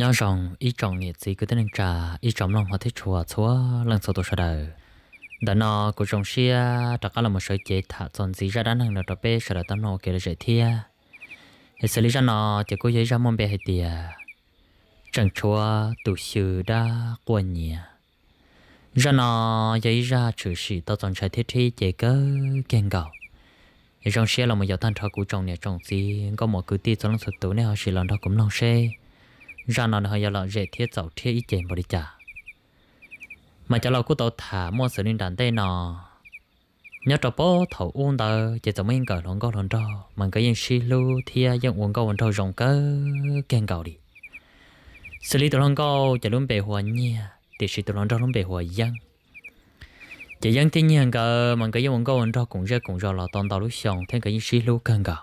nhớ rằng ý trọng nhiệt gì cứ tên trà ý trọng lòng họ thích chùa chúa lần sau tôi sẽ đời đã nó của trong xia đã có là một sợi chế thả tròn gì ra đá hàng đầu bé sẽ đã tao nó kể là dễ thia hệ xử lý ra nó chỉ có giấy ra môn bé hệ tìa chẳng chúa tụ sự đã quên nhỉ ra nó giấy ra chữ sĩ tao tròn trái thiết thi chế cơ kèn gạo trong xia là một giáo thanh thọ của trong nhà trong gì có một cử ti cho lần sau tối nay họ sẽ lần đó cũng lòng xe ra nó hơi giờ là dễ thiết giàu thiết ít tiền bỏ đi trả mà cho lâu cũng tàu thả mua sự nên đàn tê nọ nhớ cho bố thầu uống tờ chỉ tao mới cờ lon câu lon trò mình cứ yên xí lu thia dân uống câu uống trò rồng cơ kèn cầu đi xử lý tao lon câu chỉ luôn bề hòa nhẹ thì xử tao lon trò luôn bề hòa dân chỉ dân thiên nhiên cờ mình cứ dân uống câu uống trò cũng rất cũng rồi là toàn tàu lúc xong thêm cái yên xí lu kèn cầu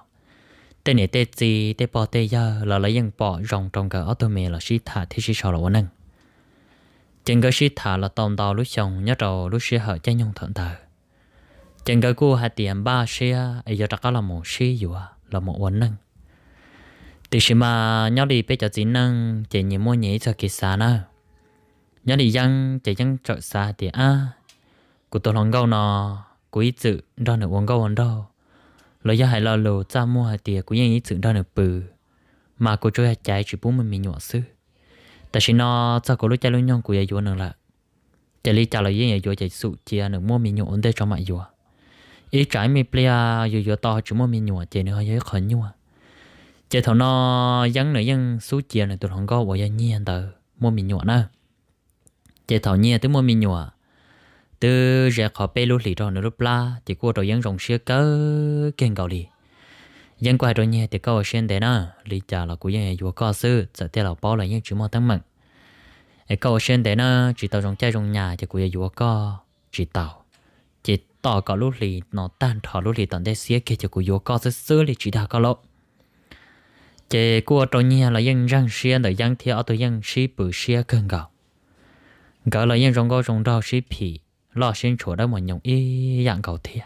tên này tên gì tên bỏ tên giờ là lấy những bỏ rong trong cái auto mì là xí thả thì xí sau là vấn năng trên cái xí thả là tông đào lúc chồng nhớ đầu lúc xí hở chơi nhung thận thờ trên cái cô hai tiền ba xí ấy giờ chắc là một xí dù là một vấn năng thì xí mà nhớ đi bây giờ chỉ năng chỉ nhìn mua nhỉ cho kỳ xa nữa nhớ đi dân chỉ dân trội xa thì à của tôi lòng câu nó của ý chữ đó nữa uống câu ăn đâu lo ya hai lo lo cha mua hai tiền cũng yên ý tưởng ra được bự mà cô chơi chạy chỉ bố mình mình nhỏ xứ ta sao nó cha cô lúc chạy lúc nhon của yêu nữa là chạy đi chạy lại yên yêu chạy sụ chia nữa mua mình nhỏ ổn để cho mọi yêu ý trái mình plea yêu yêu to chỉ mua mình nhỏ chạy nữa hơi khó nhau chạy thằng nó dán nữa dán số chia nữa tụi thằng có bỏ ra nhiên tờ mua mình nhỏ nữa chạy thằng nhiên tới mua mình nhỏ từ giờ khó bê lúc lì rồi nữa lúc la thì cô đồ dân rồng xưa cỡ kênh cầu lì dân qua rồi nhé thì câu xuyên thế nè lì trả là của dân vừa có sư sợ thế là bỏ lại những chữ mò tăng mừng câu xuyên thế nè chỉ tàu rồng chơi rồng nhà thì của dân vừa có chỉ tàu chỉ tỏ có lúc lì nó tan thọ lúc lì tận đây xía kia thì của vừa có sư sư lì chỉ đạo có lộ chỉ của rồi nhé là dân rằng xuyên để dân thì ở tôi dân xí bự xía kênh cầu gọi là dân rồng có rồng đào xí phì lo xin chỗ đó mà nhung y dạng cầu thiệt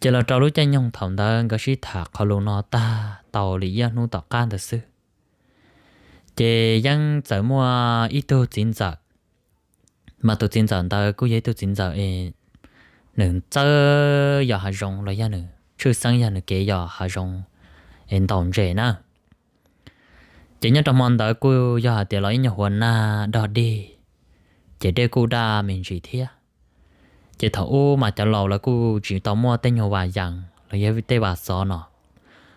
chỉ là trâu lúc chân nhung thầm đó có sĩ thả khó lù nó ta tàu lý dân nụ tỏ can thật sự chỉ dân sợ mua ít tu chính giả, mà tu chính giả ta cứ giấy tu chính giả, ấy nương chớ giờ hà rong lo ya nương chứ sang ya nương kế giờ hà rong em đồng rể na chỉ nhớ trong mòn đó cứ giờ hà tiền lấy nhà huấn na đò đi chỉ để cô đa mình chỉ thế chỉ thọ ô mà chả lâu là cô chỉ tao mua tên hồ vàng rằng là yêu tê bà sọ nọ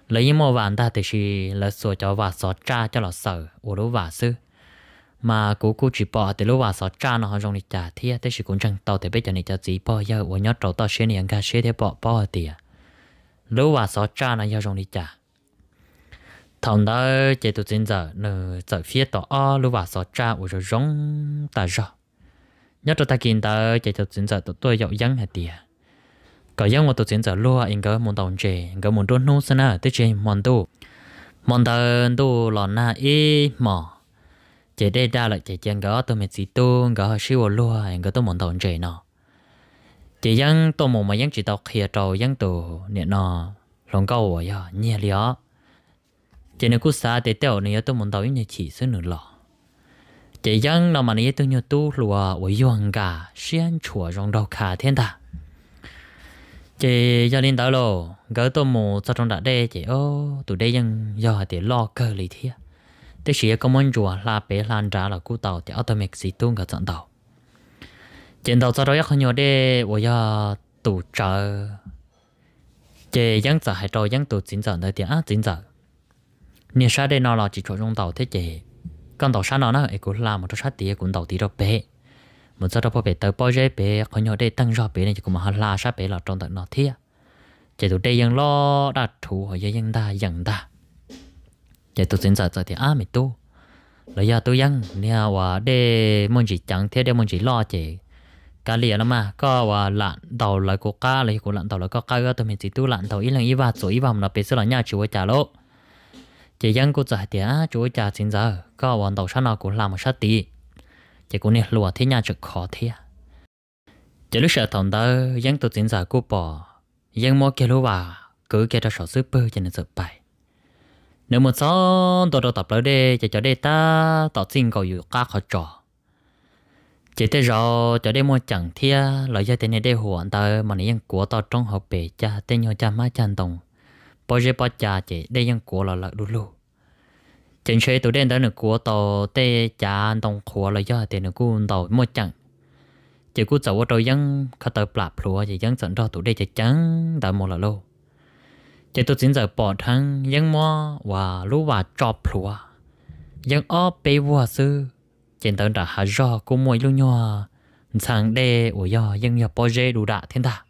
lấy những mua vàng ta thì chỉ là sửa cho bà sọ cha cho là sợ ô lú vàng sư mà cô cô chỉ bỏ thì lú vàng sọ cha nó trong đi trả thế thế chỉ cũng chẳng tao thì bây giờ này cho chỉ bỏ giờ ô nhớ trâu tao xé này anh cả xé thế bỏ bỏ thì lú vàng sọ cha nó giờ trong đi trả thằng đó chỉ tụi chính giờ nửa giờ phía tao ô lú vàng sọ cha ô cho rong ta rồi nhớ cho ta kiến ta chạy cho chiến giờ tôi dạo dân hạt tiệt có dân một tổ chiến giờ luôn anh có muốn đồng chế anh có muốn đốn nô sơn à tới chế muốn tu muốn ta tu lò na y mỏ chế đây đa lại chế chân có tôi mình chỉ tu anh có siêu luôn anh có tôi muốn đồng chế nó chế dân tôi muốn mà dân chỉ tao khía trâu dân tu niệm nó lòng câu vậy nhẹ lió chế này cứ xa để tiêu này tôi muốn đầu những chỉ số nữa lọ chỉ dân nó mà nãy tôi nhớ tu lùa với yuan cả xuyên chùa rong đầu cả thiên ta chỉ cho nên tao lô gỡ tôi mù cho trong đã đây chỉ ô tụi đây dân do để lo cơ lý thiệt thế chỉ có món chùa là bé lan trả là cú tàu thì ở tôi gì tuôn cả trận tàu trên tàu cho đó không nhớ đây với giờ tụ trợ chỉ dân giờ hay trò dân tụ chính giờ tới thì á chính giờ nên sau là chỉ chỗ trong tàu thế chỉ con tàu sáng nó nó ấy cũng làm một chút sát tía cũng tàu tí rồi bé một số đó bố bé tới bao giờ bé có nhiều đây tăng rồi bé này chỉ có mà hắn la sát bé là trong tận nó thiệt chỉ tụi đây vẫn lo đã thủ ở đây ยัง đa ยัง đa chỉ tụi sinh sản thì à mình tu lấy giờ tôi ยัง nha và để muốn chỉ chẳng thế để muốn chỉ lo chỉ cá lìa lắm mà có và lặn đầu lại của cá lại của lặn đầu lại có cá tôi mình chỉ tu lặn đầu ít lần ít vào rồi ít vào là bé sẽ là nhà chủ trả lỗ chị dân cô giải tiền chú cha chính giờ có hoàn đầu sát nào cũng làm một sát tí chị cũng nên lùa thế nhà trực khó thế chị lúc sợ thằng đó dân tụ chính giờ cô bỏ dân mua kia lúa cứ kia cho sợ sư bơ cho nên sợ bài nếu một số tôi đồ tập lỡ đi chỉ cho đây ta tạo sinh cầu dụ cá khó trò chị thấy rõ cho đây mua chẳng thia lợi gia tiền này đây hoàn tờ mà này dân của tao trong học bể cha tên nhau cha má chân đồng bao giờ bao cha chị đây ยัง của là là đủ luôn chính chế tụi đen đó nữa của tàu tê cha đồng của là do tiền nữa của tàu mua chẳng chỉ của tàu tôi vẫn khát tàu bạc phù, chỉ vẫn dẫn ra tụi đen chỉ chẳng đã một là lâu chỉ tụi chính giờ bỏ thằng vẫn mua và lúa và chọc phù, vẫn ở bê vua sư trên tao đã hạ do của mỗi lúc nhỏ sáng đê ủa do vẫn nhập bao giờ đủ đã thiên đàng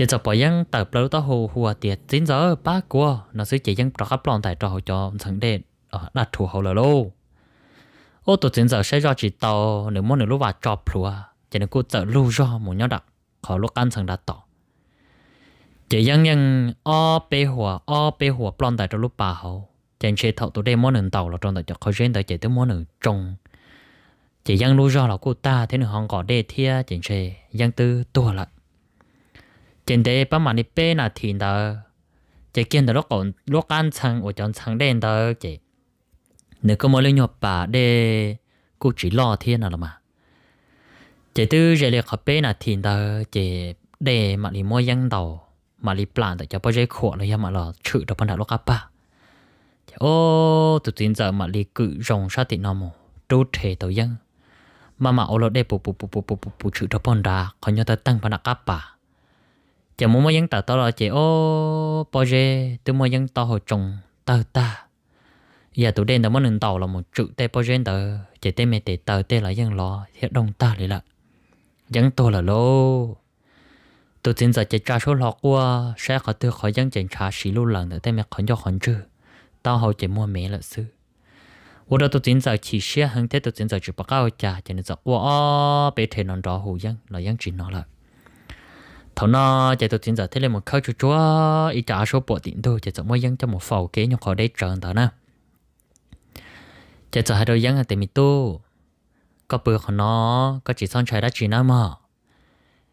chỉ cho bỏ yang tập lâu tao hồ hùa tiệt chín giờ ba cua nó sẽ chỉ yang trọc lòng tại trò cho thằng đệ ở ờ, đặt thủ hồ là lô ô tụ chín giờ sẽ do chỉ tàu nếu muốn nếu lúc vào trọ plua chỉ nên cô tự lưu do một nhau đặc khỏi lúc ăn thằng đặt tỏ chỉ yang yang o bê hùa o bê hùa lòng tại trọ lúc bà hồ chẳng chế thọ tụ đây muốn nửa tàu là trong tại cho khó riêng tại chỉ tới muốn nửa trồng chỉ yang lưu do là cô ta thế nên họ gọi đề thia chẳng chế yang tư tua lại trên đây bấm mà đi bê là thì đó chỉ kiến được lúc còn lúc ăn chẳng ở trong chẳng đen đó chỉ nếu có mỗi nhỏ bà để cô chỉ lo thiên nào mà chỉ từ giờ là học bê là thì đó chỉ để mà đi mua giang đầu mà đi plan để cho bao giờ khổ rồi mà lo chữ đó bên đó lúc ăn bà chỉ ô tụi tin giờ mà đi cự rồng sát thì nó mồ đốt thể tàu giang mà mà ô lo để bù bù bù bù bù bù chữ đó bên đó còn nhớ tới tăng bên đó các bà chỉ muốn mấy dân tàu tao là chỉ ô bao giờ tôi mấy dân tàu hồi trồng tàu ta giờ tụi đen tao muốn nâng tàu là một trụ tê bao giờ tàu chỉ tê mẹ tê tàu tê là dân lò thiệt đông ta lại là dân tôi là lô tụi tin giờ chỉ tra số lọ qua sẽ có từ khỏi dân chỉnh trả xí lô lần nữa tê mẹ khẩn cho khẩn chứ tao hồi chỉ mua mẹ là sư 我到都今早起些，很早都今早就不搞家，今早我哦，白天弄着好样，那样真好了。thầu nó chạy tụi tiền giờ thế là một khâu chú chúa ít trả số bộ tiền thôi chạy tụi mỗi dân cho một phẩu kế nhưng khỏi đây trơn đó nè chạy tụi hai đôi dân là tiền mít tu có bữa của nó có chỉ son trái đã chỉ nó mà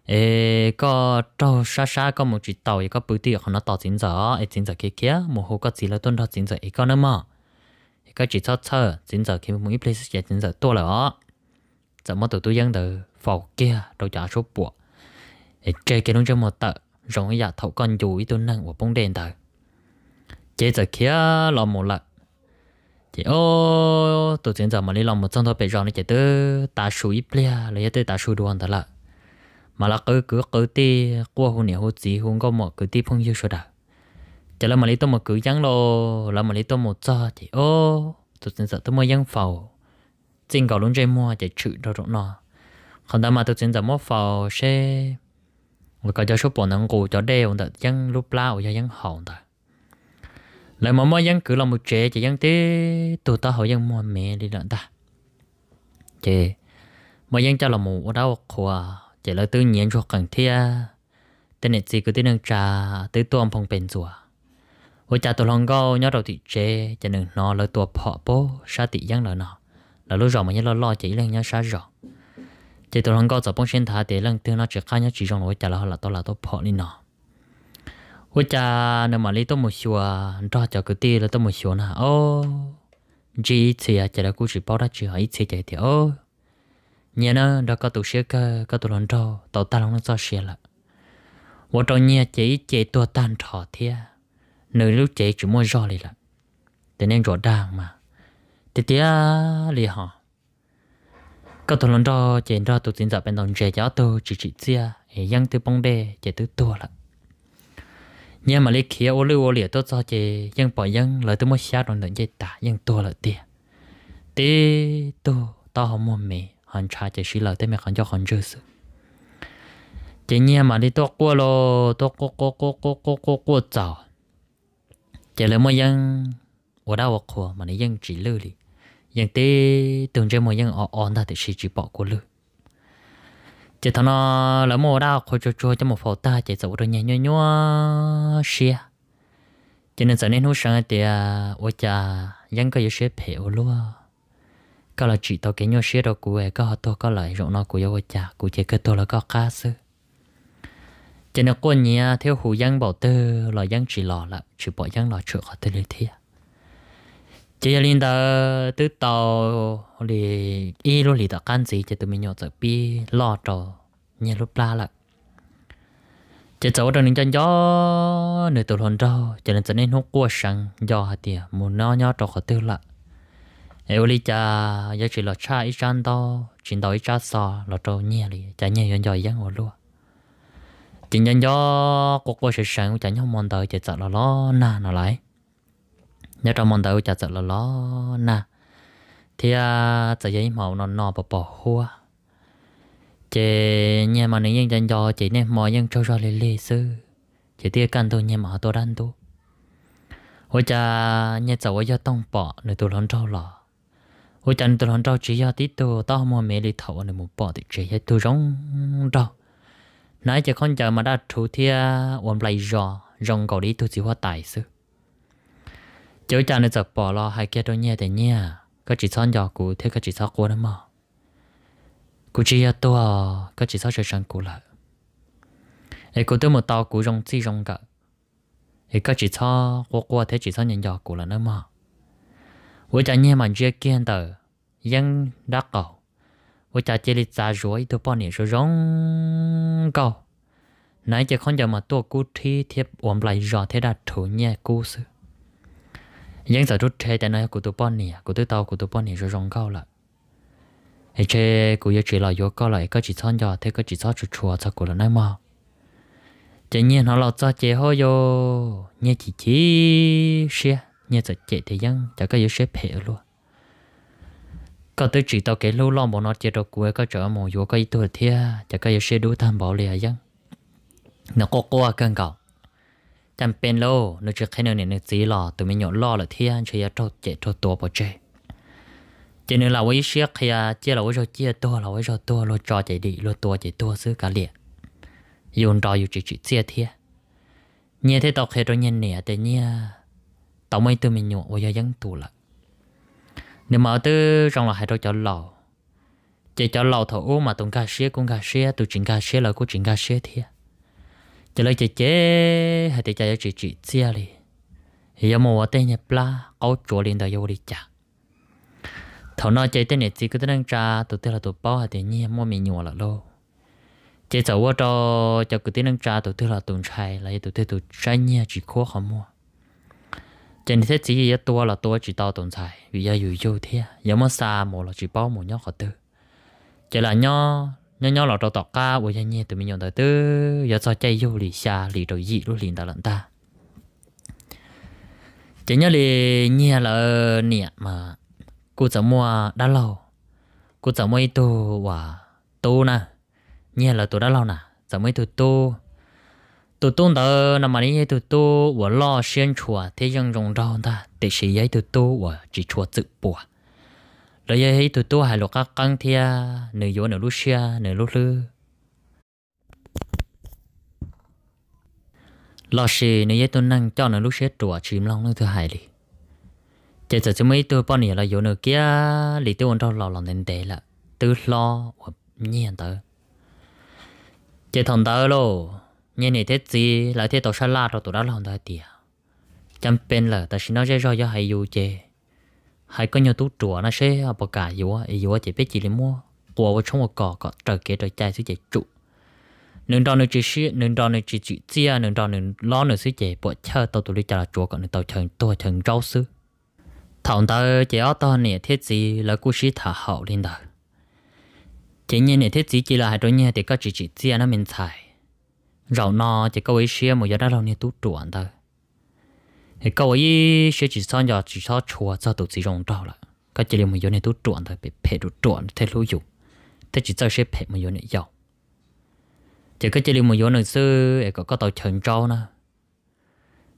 ê có trâu xa xa có một chỉ tàu có bữa tiệc của nó tàu tiền giờ ấy tiền giờ kia kia một hồ có chỉ là tuần đó tiền giờ ấy có nữa mà có chỉ cho thơ tiền giờ khi một ít place chạy tiền giờ to là đó tụi mỗi tụi tôi dân từ phẩu kia đâu trả số bộ chơi cái nông trong một tờ rồi giờ thấu con chuối tôi nâng của bóng đèn tờ chế giờ kia lò một lần chị ô tôi chuyển giờ mà đi lòng một trong thôi bây giờ nó chế tư ta suy plia lấy tới ta suy đoan thật là mà là cứ cứ cứ ti qua hôm nhiều hôm gì hôm có một cứ ti phong yêu sơ đạo chỉ là mà lấy tôi một cứ giăng lô là mà lấy tôi một cho chị ô tôi chuyển giờ tôi mới giăng phầu xin cầu luôn chơi mua chạy chữ đâu rồi nọ, còn ta mà tôi chuyển giờ mua phầu xe 我搞叫说不能够叫得用的，养路不老要养好的。来妈妈养狗了么？这就养的多大好养么？没的了的，这么养家了么？我到我啊，这了都年初更天，但你自己都能查，都多碰边做。我家ตัวลองก็ยอดเราติเจจะหนึ่งนอเลยตัวพอโปชาติยังเลยเนาะแล้วรู้จักมันยังรอรอจะยังยังชาจอ chỉ tôi không có giờ bông sen thả để lần thứ nó chỉ khai nhớ chỉ trong nỗi trả lời là tôi là tôi bỏ đi nọ hồi cha nếu mà lấy tôi một xua cho cho cái tiền là tôi một xua nè ô chỉ chỉ à chỉ là cũng chỉ bảo ra chỉ hỏi chỉ chạy thì ô nhà nó đã có tổ chức cái cái tổ lần cho tổ ta lòng nó cho xe là vợ chồng nhà chỉ chỉ tôi tan trò thia nữ lúc chỉ chỉ mua rò đi là thế nên rõ ràng mà thế thì tía lì họ ก็ตัวลอนดอเจนดอตัวจินจับเป็นตอนเจียตัวจีจีเจียเอยังตัวปองเดเจตัวตัวละเนี่ยมาเล็กเขียวเลือเหลียตัวจอเจยังปล่อยยังเลยตัวมั่วชาดอนเดินเจตายังตัวละเตียเตตัวต่อหอมมีหันชาเจชิเลยเตไม่ขันจอขันเจอสึเจเนี่ยมาเล็กตัวกัวโลตัวกัวกัวกัวกัวกัวกัวกัวเจ้าเจเลยมั่วยัง我到我哭，嘛你用几路哩？ยังเตตุนเจมยังอ่อนๆแต่ชีจีบอกกูเลยจะทนอแล้วโมดาวคอยโจจะมฟอตาจะจะอุดรยันยัวเชียจะนั่นจะเน้นหูสังเตียว่าจะยังก็ยังเสียเผวลัวก็เราจีตัวเกยเสียดอกกูเอก็ตัวก็ไหลรองนอกูยว่าจะกูจะเกิดตัวแล้วก็ฆ่าซื้อจะนั่นก้นเนี้ยเที่ยวหูยังบอกเตอร์เรายังจีหล่อละจีบอกยังหล่อเชื่อเขาเตเลยเทีย chỉ là linh đó tự tàu thì y luôn thì đó can gì chỉ tụi mình nhậu tới bi lo cho nhà lúc la là chỉ cháu trong những chân gió nửa tụi hồn trâu chỉ là trở nên hút qua sáng gió hạt tiề muốn nó nhó trò khó tư lại eo li cha giờ chỉ là cha ít chăn to chỉ đó ít cha sò là cho nhẹ li chả nhẹ yon giỏi giang hồ luôn chỉ nhân gió cuộc qua sự sáng chả nhau mòn đời chỉ sợ là lo na nó lại nhớ trong món đầu chả sợ là lo na, thì à sợ giấy màu nó nọ bỏ bỏ hoa chị nhà mà nếu nhân dân cho chị nên mọi nhân cho cho lì lì sư chị tia căn tôi nhà mà tôi đang tôi hồi cha nhà cháu ở tông bỏ nơi tôi lớn trâu lò hồi cha tôi lớn trâu chỉ cho tí tôi tao mua mẹ đi thầu nơi một bỏ thì chị cho tôi rong trâu nãy giờ con chờ mà đã thủ thia ổn lại rò rong cầu đi tôi chỉ hoa tài sư chỗ cha này giờ bỏ lo hai kia đâu nhẹ để nhẹ có chỉ son nhỏ cũ thế có chỉ sao cô lắm mà cú chỉ ya to có chỉ sao chơi sang cũ lại ai cú tôi một tao cú rong chi rong cả ai có chỉ sao cô qua thế chỉ sao nhận nhỏ cũ là nữa mà với cha nhẹ mà chưa kiên tờ ยัง đã cầu với cha chỉ lịch giả rồi tôi bỏ nè rồi rong cầu nãy giờ không giờ mà tôi cú thi thiếp ôm lại rõ thế đã thủ nhẹ cú sự ยังจะจุดเชแต่เนี่ยกูตัวป้อนเนี่ยกูตัวเตากูตัวป้อนเนี่ยจะร้องก้าละไอ้เชกูยังจีลอยยก็เลยก็จีซ้อนยอเทก็จีซ้อนจุดชัวจะกูละนั่นมาจะเนี่ยเราเราจะเจ้าโยเนี่ยจีจีเชียเนี่ยจะเจ๊แต่ยังจะก็ยังเชียเพ่ลัวก็ตัวจีตัวเกลูล้อมบ่นอเจ้ากูก็จะมองโยก็อีตัวเทียจะก็ยังเชียดูทำบ่เลยยังนกก็กลัวกันเก่าจำเป็นโลนึกจะแค่เนี่ยนึกสีหล่อตัวไม่หยดล่อหรือเที่ยนเชียร์โตเจโตตัวปอเจเจนึกเราไว้เชียร์ขยะเจเราไว้โชเจียตัวเราไว้โชตัวรถจอใจดีรถตัวใจตัวซื้อกาเลียยูนรออยู่จิจิเจียเทียเนี่ยเทตอกเคตัวเนี่ยเนี่ยแต่เนี่ยต่อไม่ตัวไม่หยดว่ายังตัวละ nếu mà từ trong là hai đôi cháu lầu chỉ cháu lầu thầu mà tung cá xía cũng cá xía tụ chỉnh cá xía là cũng chỉnh cá xía thiệt chỉ lấy chế chế hay để chạy chỉ chỉ chơi đi thì giờ mua tên nhập la áo chuột liền đời vô đi chả thầu nói chơi tên này chỉ cứ tên cha tụi tên là tụi bao hay để nhiên mua mình nhua là lô chế cháu qua cho cho cứ tên cha tụi tên là tụi trai là tụi tên tụi trai nhiên chỉ khó không mua chỉ này thế chỉ gì tuổi là tuổi chỉ tao tụi trai vì giờ dù vô thế giờ mà xa mua là chỉ bao mua nhau khó tư chỉ là nhau nhỏ nhỏ lọ trâu tọt ca bồi nhanh nhẹ tụi mình nhọn tới tư giờ sao chạy vô lì xa lì rồi dị luôn liền ta lận ta chỉ nhớ lì nhẹ là nhẹ mà cô cháu mua đã lâu cô cháu mua tu và tu na nhẹ là tu đã lâu nè cháu mua tu tu tu tu đó năm mà đi tu tu và lo xuyên chùa thế dân rồng rong ta để sĩ giấy tu tu và chỉ chùa tự bùa rồi giờ hãy tụi tôi hai lục các căng thia nửa gió nửa Russia nửa lúc lư lo xì nửa giờ tôi năng cho nửa lúc xếp trùa chìm lòng nửa thứ hai đi chỉ cho chúng mấy tôi bao nhiêu là gió nửa kia lì tôi ổn đâu lo lòng nên tệ là tôi lo nhiên tới chỉ thằng tớ lô nhìn này thế gì lại thế tàu xa la rồi tụi đó lòng tớ tiệt chẳng bên là ta xin nói cho do hay yêu chơi hay có nhiều tú chùa nó sẽ bỏ cả yếu yếu chỉ biết chỉ lấy mua của vào trong một cỏ có trở kế trở chạy sẽ chạy trụ Nên đo nương chỉ sĩ nên đo nương chỉ chỉ chia nên đo nương lo nương sẽ chạy bỏ chờ tàu tụi chả là chùa còn nương tàu chừng tàu chừng rau sư thằng ta chỉ ở to này thiết gì là cú sĩ thả hậu lên đời chỉ như này thiết gì chỉ là hai đôi nhà thì có chỉ chỉ chia nó mình xài rau no chỉ có ấy xia một giờ đã lâu này tú chùa anh ta thì câu ấy sẽ chỉ sang giờ chỉ cho chùa cho tụi chỉ rong đó là các chị em mình này tụi chuẩn thôi bị phê tụi chuẩn thế lưu dụng thế chỉ cho sẽ phê mình vô này giàu chỉ các chị em mình vô này xưa ấy có có tàu chần trâu nè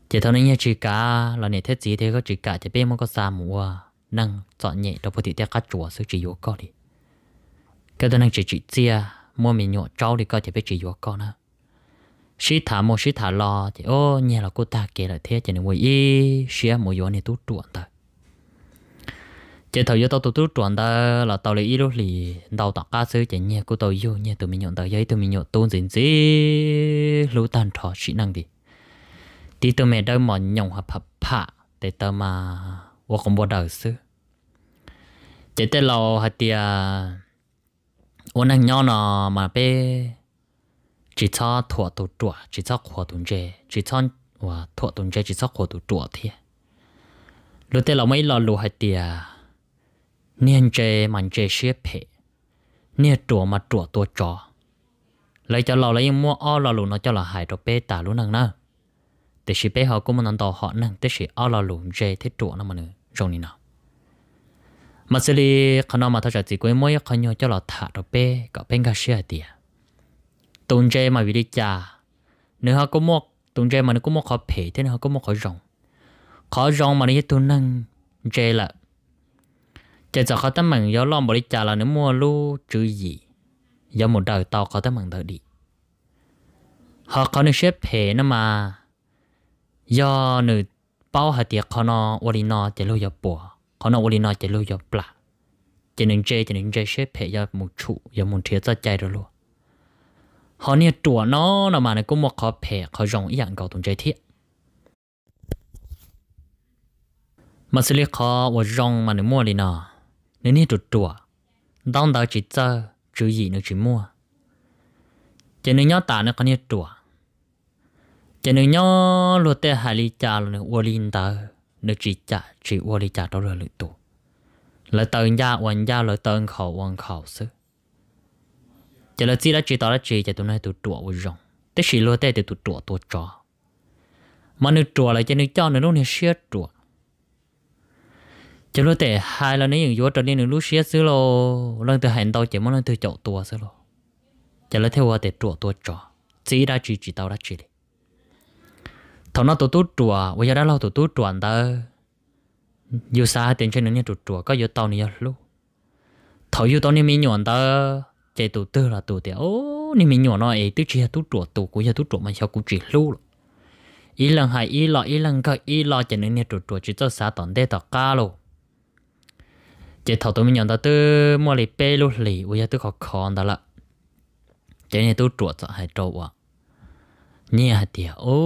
chỉ thằng này chỉ cả là này thế gì thế có chỉ cả chỉ biết mà có xa mùa năng chọn nhẹ đâu có thể theo các chùa xưa chỉ vô có đi cái thằng này chỉ chỉ chia mua mình nhọ trâu thì có thể biết chỉ vô có nữa sĩ thả một sĩ thả lo thì ô nhà là cô ta kể lại thế cho nên ngồi y sĩ một gió này tút chuẩn ta chỉ thầu gió tao tụt tút chuẩn ta là tao lấy y đó thì đầu tao ca sư chỉ nhà cô tao yêu nhà tụi mình nhọn tao giấy tụi mình nhọn tôn dính gì lũ tan trò sĩ năng đi thì tụi mình đâu mà nhộng hợp hợp phạ để tao mà vô không vô đời sư chỉ tao lo hạt tiền ôn ăn nhau nó mà bé chỉ cho thua tụ trua chỉ cho khổ tụ chế chỉ cho và thua tụ chế chỉ cho khổ tụ trua thì lúc thế là mấy lo lù hay tiề niên chế mình chế xếp hệ niên trua mà trua tua chó lấy cho lo lấy mua o lo lù nó cho là hại rồi bê tả lú năng nữa thế chỉ bê họ cũng muốn ăn tàu họ năng thế chỉ o lo lù chế thế trua nó mà nữa này nào mà xử lý khả năng mà thao trả chỉ quên mỗi khả năng cho là thả rồi bê có bên cái xe tiệt tôn chế mà bị đi chà nếu họ có một tôn chế mà nó có một khó thế nó có một khó rộng khó rộng mà nó tôn năng chế là chế cho khó tâm mạng gió lòng bỏ đi chà là nếu mua lu chữ gì do một đời tao khó tâm mạng đời đi họ có nên xếp phê nó mà do nữ bao hạt tiệc khó nó ori nó chế lu do bỏ khó nó ori nó chế lu do bla chế nên chế chế nên chế xếp phê do một trụ do một thiệt ra chạy rồi họ nè chùa nó nó mà nó cũng một khó phe khó rong ý dạng cầu tung trái thiệt, mà xử lý khó và rộng mà nó mua đi nọ nên nè chùa chùa đang đào chỉ cho chữ gì nó chỉ mua chỉ nên nhớ tả nó có nè chùa chỉ nên nhớ luôn tê hải lý cha là nó uo linh tờ nó chỉ cha chỉ uo lý cha đó là lựa tụ lời tơn nhà quan nhà lời tơn khẩu quan khẩu xứ giờ là chỉ là chỉ tao là chỉ giờ tụi này tụi trộn với rồng tới xì lô tới tụi trộn tụi trò mà nếu trộn lại cho nếu cho nữa lúc này xé trộn giờ lô tới hai là nếu như vô trở nên nếu lúc xé xứ lô lần thứ hai tao chỉ muốn lần từ chậu tua xứ lô giờ là theo qua tới trộn tụi trò chỉ là chỉ chỉ tao là chỉ đi. thằng nó tụi tụi trộn bây giờ đã lâu tụi tụi trộn ta dù xa tiền trên nữa nhà tụi trộn có vô tao nữa lúc thầu vô tao nên mi nhọn ta chế tụ tư là tụ thì ô nên mình nhỏ nó ấy tứ chia tụ trụ tụ của gia tụ trụ mà sao cũng chỉ lưu rồi ý lần hai ý lo ý lần cơ ý lo chỉ nên trụ trụ chỉ cho xã tận đây tọt ca luôn chế thầu tụi mình nhỏ tao tư mua lì bê luôn lì bây giờ tụ khó khăn đó là chế này tụ trụ cho hai trâu à nè thì ô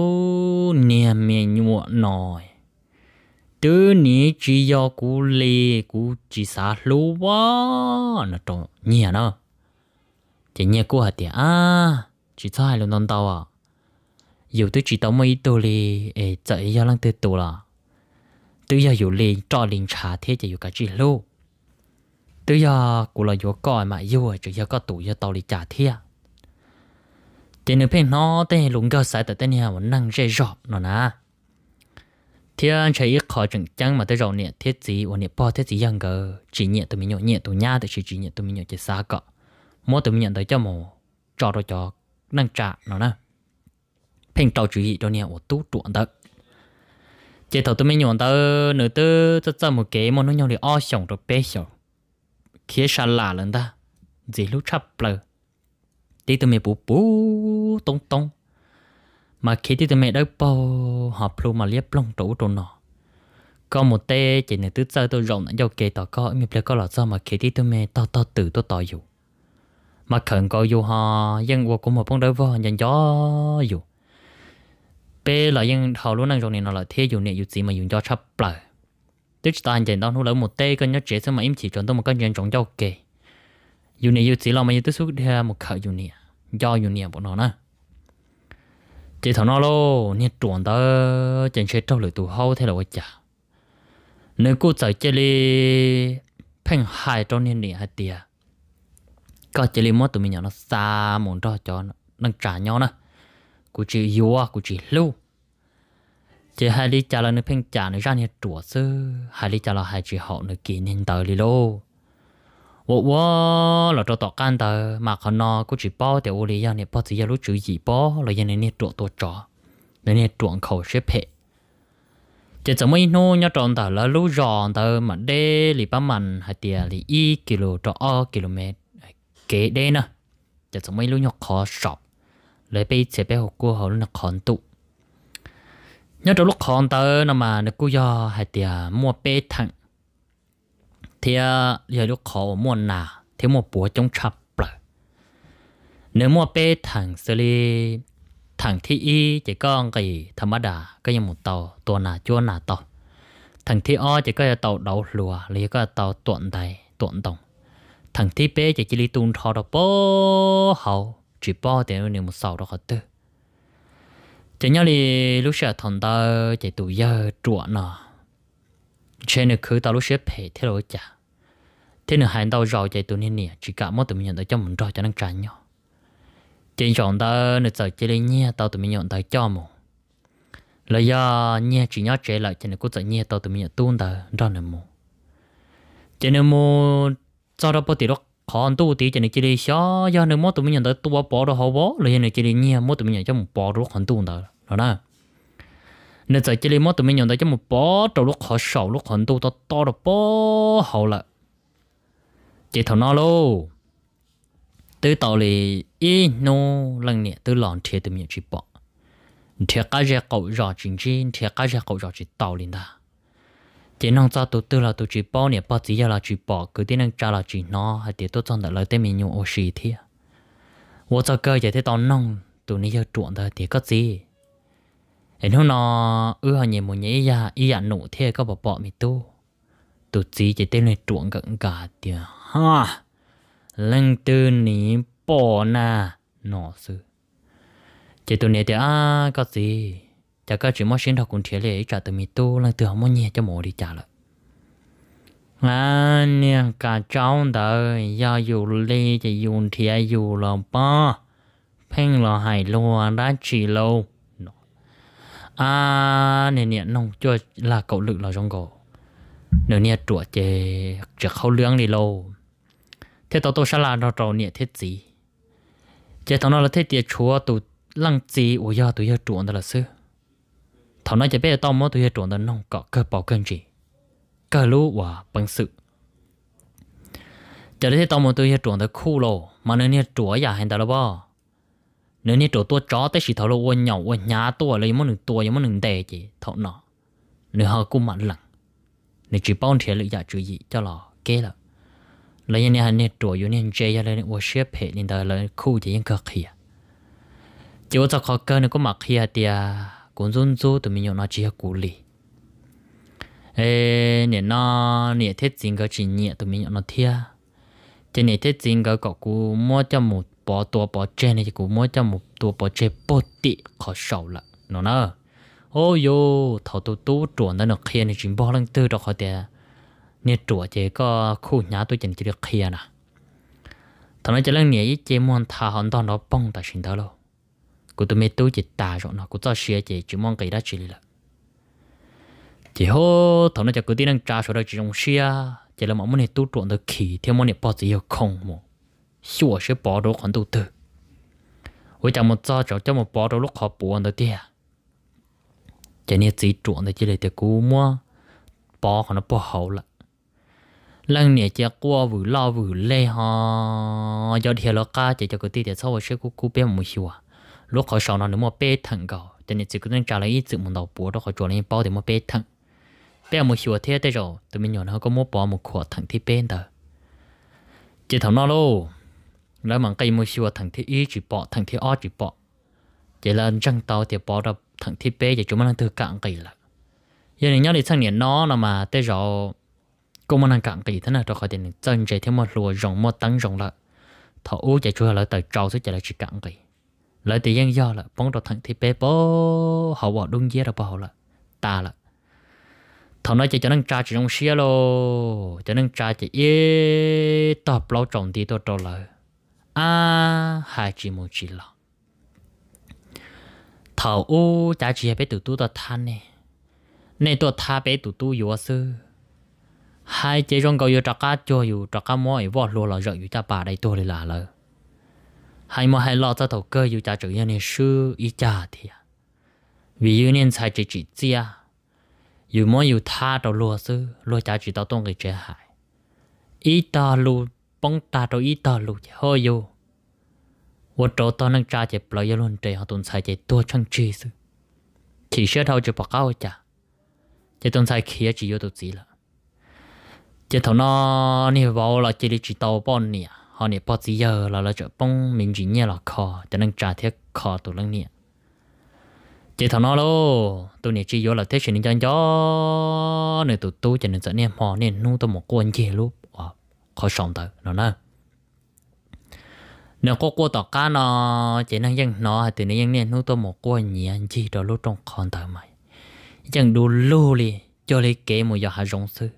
nè mình nhỏ nồi tứ ní chỉ do cú lì cú chỉ xã lưu quá nó trộn nhẹ nó chỉ nhẹ cô hả tiệt à chỉ cho hai lần non tàu à dù tôi chỉ tao mấy tôi li ê chạy ra lăng từ tù là tôi giờ dù li cho liền trả thế chỉ dù cả chỉ lô tôi giờ cũng là dù coi mà dù chỉ giờ có tù giờ tao li trả thế à thì nếu phim nó tên lùng cơ sai tại tên nhà mình năng dễ dọp nó nè thì anh chạy ít khó chừng chăng mà tới rồi nè thiết gì và nè bỏ thiết gì yang cơ chỉ nhẹ tụi mình nhậu nhẹ tụi nhà thì chỉ chỉ nhẹ tụi mình nhậu chỉ xa cọ mỗi tụi mình nhận tới cho mồ cho rồi cho năng trả nó nè phen trâu chủ ý cho nên ổ tú chuẩn tới chế thầu tụi mình nhận tới nửa tư cho cho một cái mà nó nhau để o sống rồi bé sống kia xa lạ lần ta dì lúc chắp lờ tí tụi mình bù bù tông tông mà khi tí tụi mình đỡ bò họp luôn mà liếp lông trụ trụ nọ có một tê chỉ này tứ chơi tôi rộng nãy giờ kể tỏ có mình phải có là sao mà khi tí tụi mình to to từ tôi tỏ dù mà khẩn có yêu họ nhưng của cũng một bông đỡ vò nhân gió dù bây là nhân họ luôn năng trong này nó là thế dù này dù gì mà dùng cho chấp lại tức ta anh chàng đó nó một tay con nhớ trẻ xem mà im chỉ chọn tôi một con nhân chọn cho kề dù này dù gì là mà dù tức suốt ra một khởi dù này do dù này bọn nó nè chỉ thằng nó luôn, nè chuẩn đó chàng sẽ trâu lời tù hâu thế là quá chả nếu cô chạy chơi đi phanh hai trong nè nè hai tia có chỉ liên mốt tụi mình nhỏ nó xa muốn cho cho nó đang trả nhau nè cụ chỉ yếu cụ chỉ lưu chỉ hai đi trả là nó phênh trả nó ra nhà trủa sư hai đi trả là hai chỉ họ nó kỷ niệm tới đi lô wo wo là cho tọ can tờ mà còn nó cụ chỉ bao để ô lý ra nhà bao chỉ ra lúc chữ gì bao là nhà này nhà trủa tổ trò nên nhà trộn khẩu xếp hệ chỉ cho mấy nô nhớ trộn tờ là lúc giòn tờ mà đê lì ba mặn hai tia lì y kilo cho o km kế đây nè giờ chúng mình luôn nhọc khó sọp lấy bây chế bây học họ luôn khó tụ nhớ trong lúc khó tớ nó mà nó cứ do hay thì mua bê thẳng thì giờ lúc mua nà thì mua búa trong chập lại nếu mua bê thẳng xử lý thẳng thì y chỉ có cái thầm đà cái như một tàu tua nà chua nà tàu thằng o chỉ có đầu lùa lấy có tàu tuận đầy tuận tổng thằng tí bé chỉ chỉ li tung thọ đó bó hậu chỉ bó để nó niệm sau đó hết tư chỉ nhớ li lúc xưa thằng ta chỉ tụ giờ chuột nọ trên nó cứ tao lúc xưa phê theo rồi chả thế nó hai tao rồi chạy tụ nên nè chỉ cả mỗi tụi mình nhận tao cho mình rồi cho nó tránh nhau chỉ chọn tao nó sợ chỉ li nhẹ tao tụi mình nhận tao cho mù là do nhẹ chỉ nhớ chế lại trên nó cũng sợ nhẹ tao tụi mình nhận tuôn tao ra nè mù trên nên mù cho đó bớt thì đó còn tu tí cho nên chỉ đi xó do nên mốt tụi mình nhận tới tu bỏ đó hậu bỏ rồi nên chỉ đi nhia mốt tụi mình nhận cho một bỏ rồi còn tu đó đó nè nên giờ chỉ đi mốt tụi mình nhận tới cho một bỏ rồi lúc họ sầu lúc còn tu to to rồi bỏ hậu là chỉ thằng nó luôn từ tàu lì ý nô lần nè từ lòn thiệt tụi mình chỉ bỏ thiệt cái gì cậu rõ chính chính thiệt cái gì cậu rõ chỉ tàu liền đó chỉ nông cho tụ tư là tụ chỉ bỏ nè bỏ chỉ là chỉ bỏ cứ thế năng cha là chỉ nó hay thì tôi trong đó lời tên mình nhung ô xì thì vô cho cơ vậy thế tao nông tụ này giờ chuộng thôi thì có gì em hôm nọ ư họ nhỉ một nhĩ ya y ya nụ thế có bỏ bỏ mình tu tụ chỉ chỉ tên này chuộng gần cả thì ha lần tư ní bỏ na nó sư chỉ tụ này thì à có gì จะก็ชิมอชินทอกุนเทียเลยจะตัวมีตู้ลังเตือมันเนี่ยจะหมดีจ้าเลยงานเนี่ยการจ้องเดอยาอยู่เลยจะยูนเทียอยู่หลอป้อเพ่งหลอหายลัได้ชีโลอ่าเนี่ยเนี่ยน้องจวลาเกาหลือเราจงกเนี่ยเนี่ยตรวจเจจะเข้าเลี้ยงนีโลเทตโตชลาเราเราเนี่ยเทศจีเจตอนนั้นเราเทเตียชัวตุลังจีอุยาตุยาตรวจนั่นละซื้อ thằng nói chỉ biết tao mới tôi trộn đến nông cọ cơ bảo cân gì cơ lú và bằng sự giờ đây tao mới tôi trộn đến khu lô mà nên nè chúa nhà hiện tại là bao nên nè chỗ tôi chó tới chỉ thằng lô quên nhậu quên nhá tôi lấy món một tôi món một nửa đề gì thằng nó nữa họ cũng mạnh lặng nên chỉ bao nhiêu lực giả chú ý cho nó kế là lấy như này nè chúa như này chơi như này nè worship hết nên đó là khu chỉ nè cơ kì chỉ có cho khó cơ nè có mặc kia tiệt cũng dân dô từ mình nó chỉ cú lì ê nè nó nè thế tình cái chuyện nhẹ từ mình nó thia thế nè thế tình cái cậu cú mua cho một bỏ tua bỏ chơi này cũng mua cho một tua bỏ chơi bớt tị khó sầu lắm nó nè ô yo thầu tụ tụ chuẩn đó nó kia này chỉ bỏ lên tư đó khỏi tiền nè chuẩn chơi có khu nhà tôi chỉ chỉ được kia nè thằng nó chỉ lên nè chơi muốn thả hòn đó nó bông ta xin đó luôn cô tôi mê tôi chỉ tà rồi nó cô cho xe chỉ chỉ mong cái đó chỉ là chỉ hô thằng nó cho cô tin đang trả số đó chỉ trong xe chỉ là mong muốn này tôi trộn được khí theo mong này bỏ gì không mà xua sẽ bỏ đồ còn đầu tư, với chẳng một cho cháu cho một bỏ đồ lúc họ buồn được đi chỉ nên chỉ trộn được chỉ là để cô mua bỏ còn nó bỏ hậu là, lần này chỉ qua vừa lo vừa lê ha do thì là ca chỉ cho cô tin để sau sẽ cô cô biết một xíu à lúc khỏi sau nó nếu mà bê thằng gạo cho nên chỉ có nên trả lại ít sự muốn đầu bố đó khỏi chuẩn lên bao để mà bê thằng bây giờ một hiểu thế đấy rồi tụi mình nhỏ nó có mua bỏ một khóa thằng thì bên đó chỉ thằng nó luôn แล้วมันก็ยังไม่ชัวทั้งที่อีจีปอทั้งที่อ้อจีปอจะเล่นจังเตาเตียปอรับทั้งที่เป๊จะจุมันถือกังกีละยังนี้เนี่ยทั้งเนี่ยน้อนะมาแต่เราก็มันกังกีท่านน่ะเราคอยเดินจังใจที่มันรัวรงมันตั้งรงละถ้าอู้จะช่วยเราแต่เจ้าสุดจะได้จีกังกี lời thì giang do là bóng đồ thằng thì bé bố họ bỏ đúng dễ là bỏ là ta là thằng nói chỉ cho nâng cha chỉ trong xe lô cho nâng cha chỉ ít tập lâu trọng thì tôi trả lời à hai chỉ một chỉ là thầu ô cha chỉ bé tụi tôi ta than nè nè tôi tha bé tụi tôi yếu sư hai chỉ trong cầu yếu trả cá cho yếu trả cá mỗi vợ lúa là rồi yếu ta bà đây tôi là lời hay mà hay lo cho thầu cơ yêu cha chủ nhân này sư ý cha thì à vì yêu nên sai chỉ chỉ à, yêu mỗi yêu tha đầu lúa sư lúa cha chỉ tao tôn cái chế hại ý ta lu bóng ta đầu ý ta lu hơi yêu vô chỗ cha chế lời yêu luôn chế họ tuần sai chế tua chăng chi sư chỉ sẽ thâu chế bạc cao cha chỉ yêu tụi gì là chế thầu nó nhiều vào là chỉ chỉ tao bọn nè họ nè bao gì giờ là là chỗ bông mình chỉ nhẹ là khó cho nên trả thiết khó tụ lăng nè chỉ thằng nó lô tụ nè chỉ vô là thế chuyện nhân cho nè tụ tu chỉ nên dẫn nè họ nè nu tụ một cô anh chị lúc à khó sống tới nó nè nếu cô cô tỏ cá nó chỉ năng dân nó thì nên dân nè nu tụ một cô anh nhỉ anh chị đó lúc trong con tới mày chẳng đủ lưu li cho lấy kế một giờ hạ rộng sư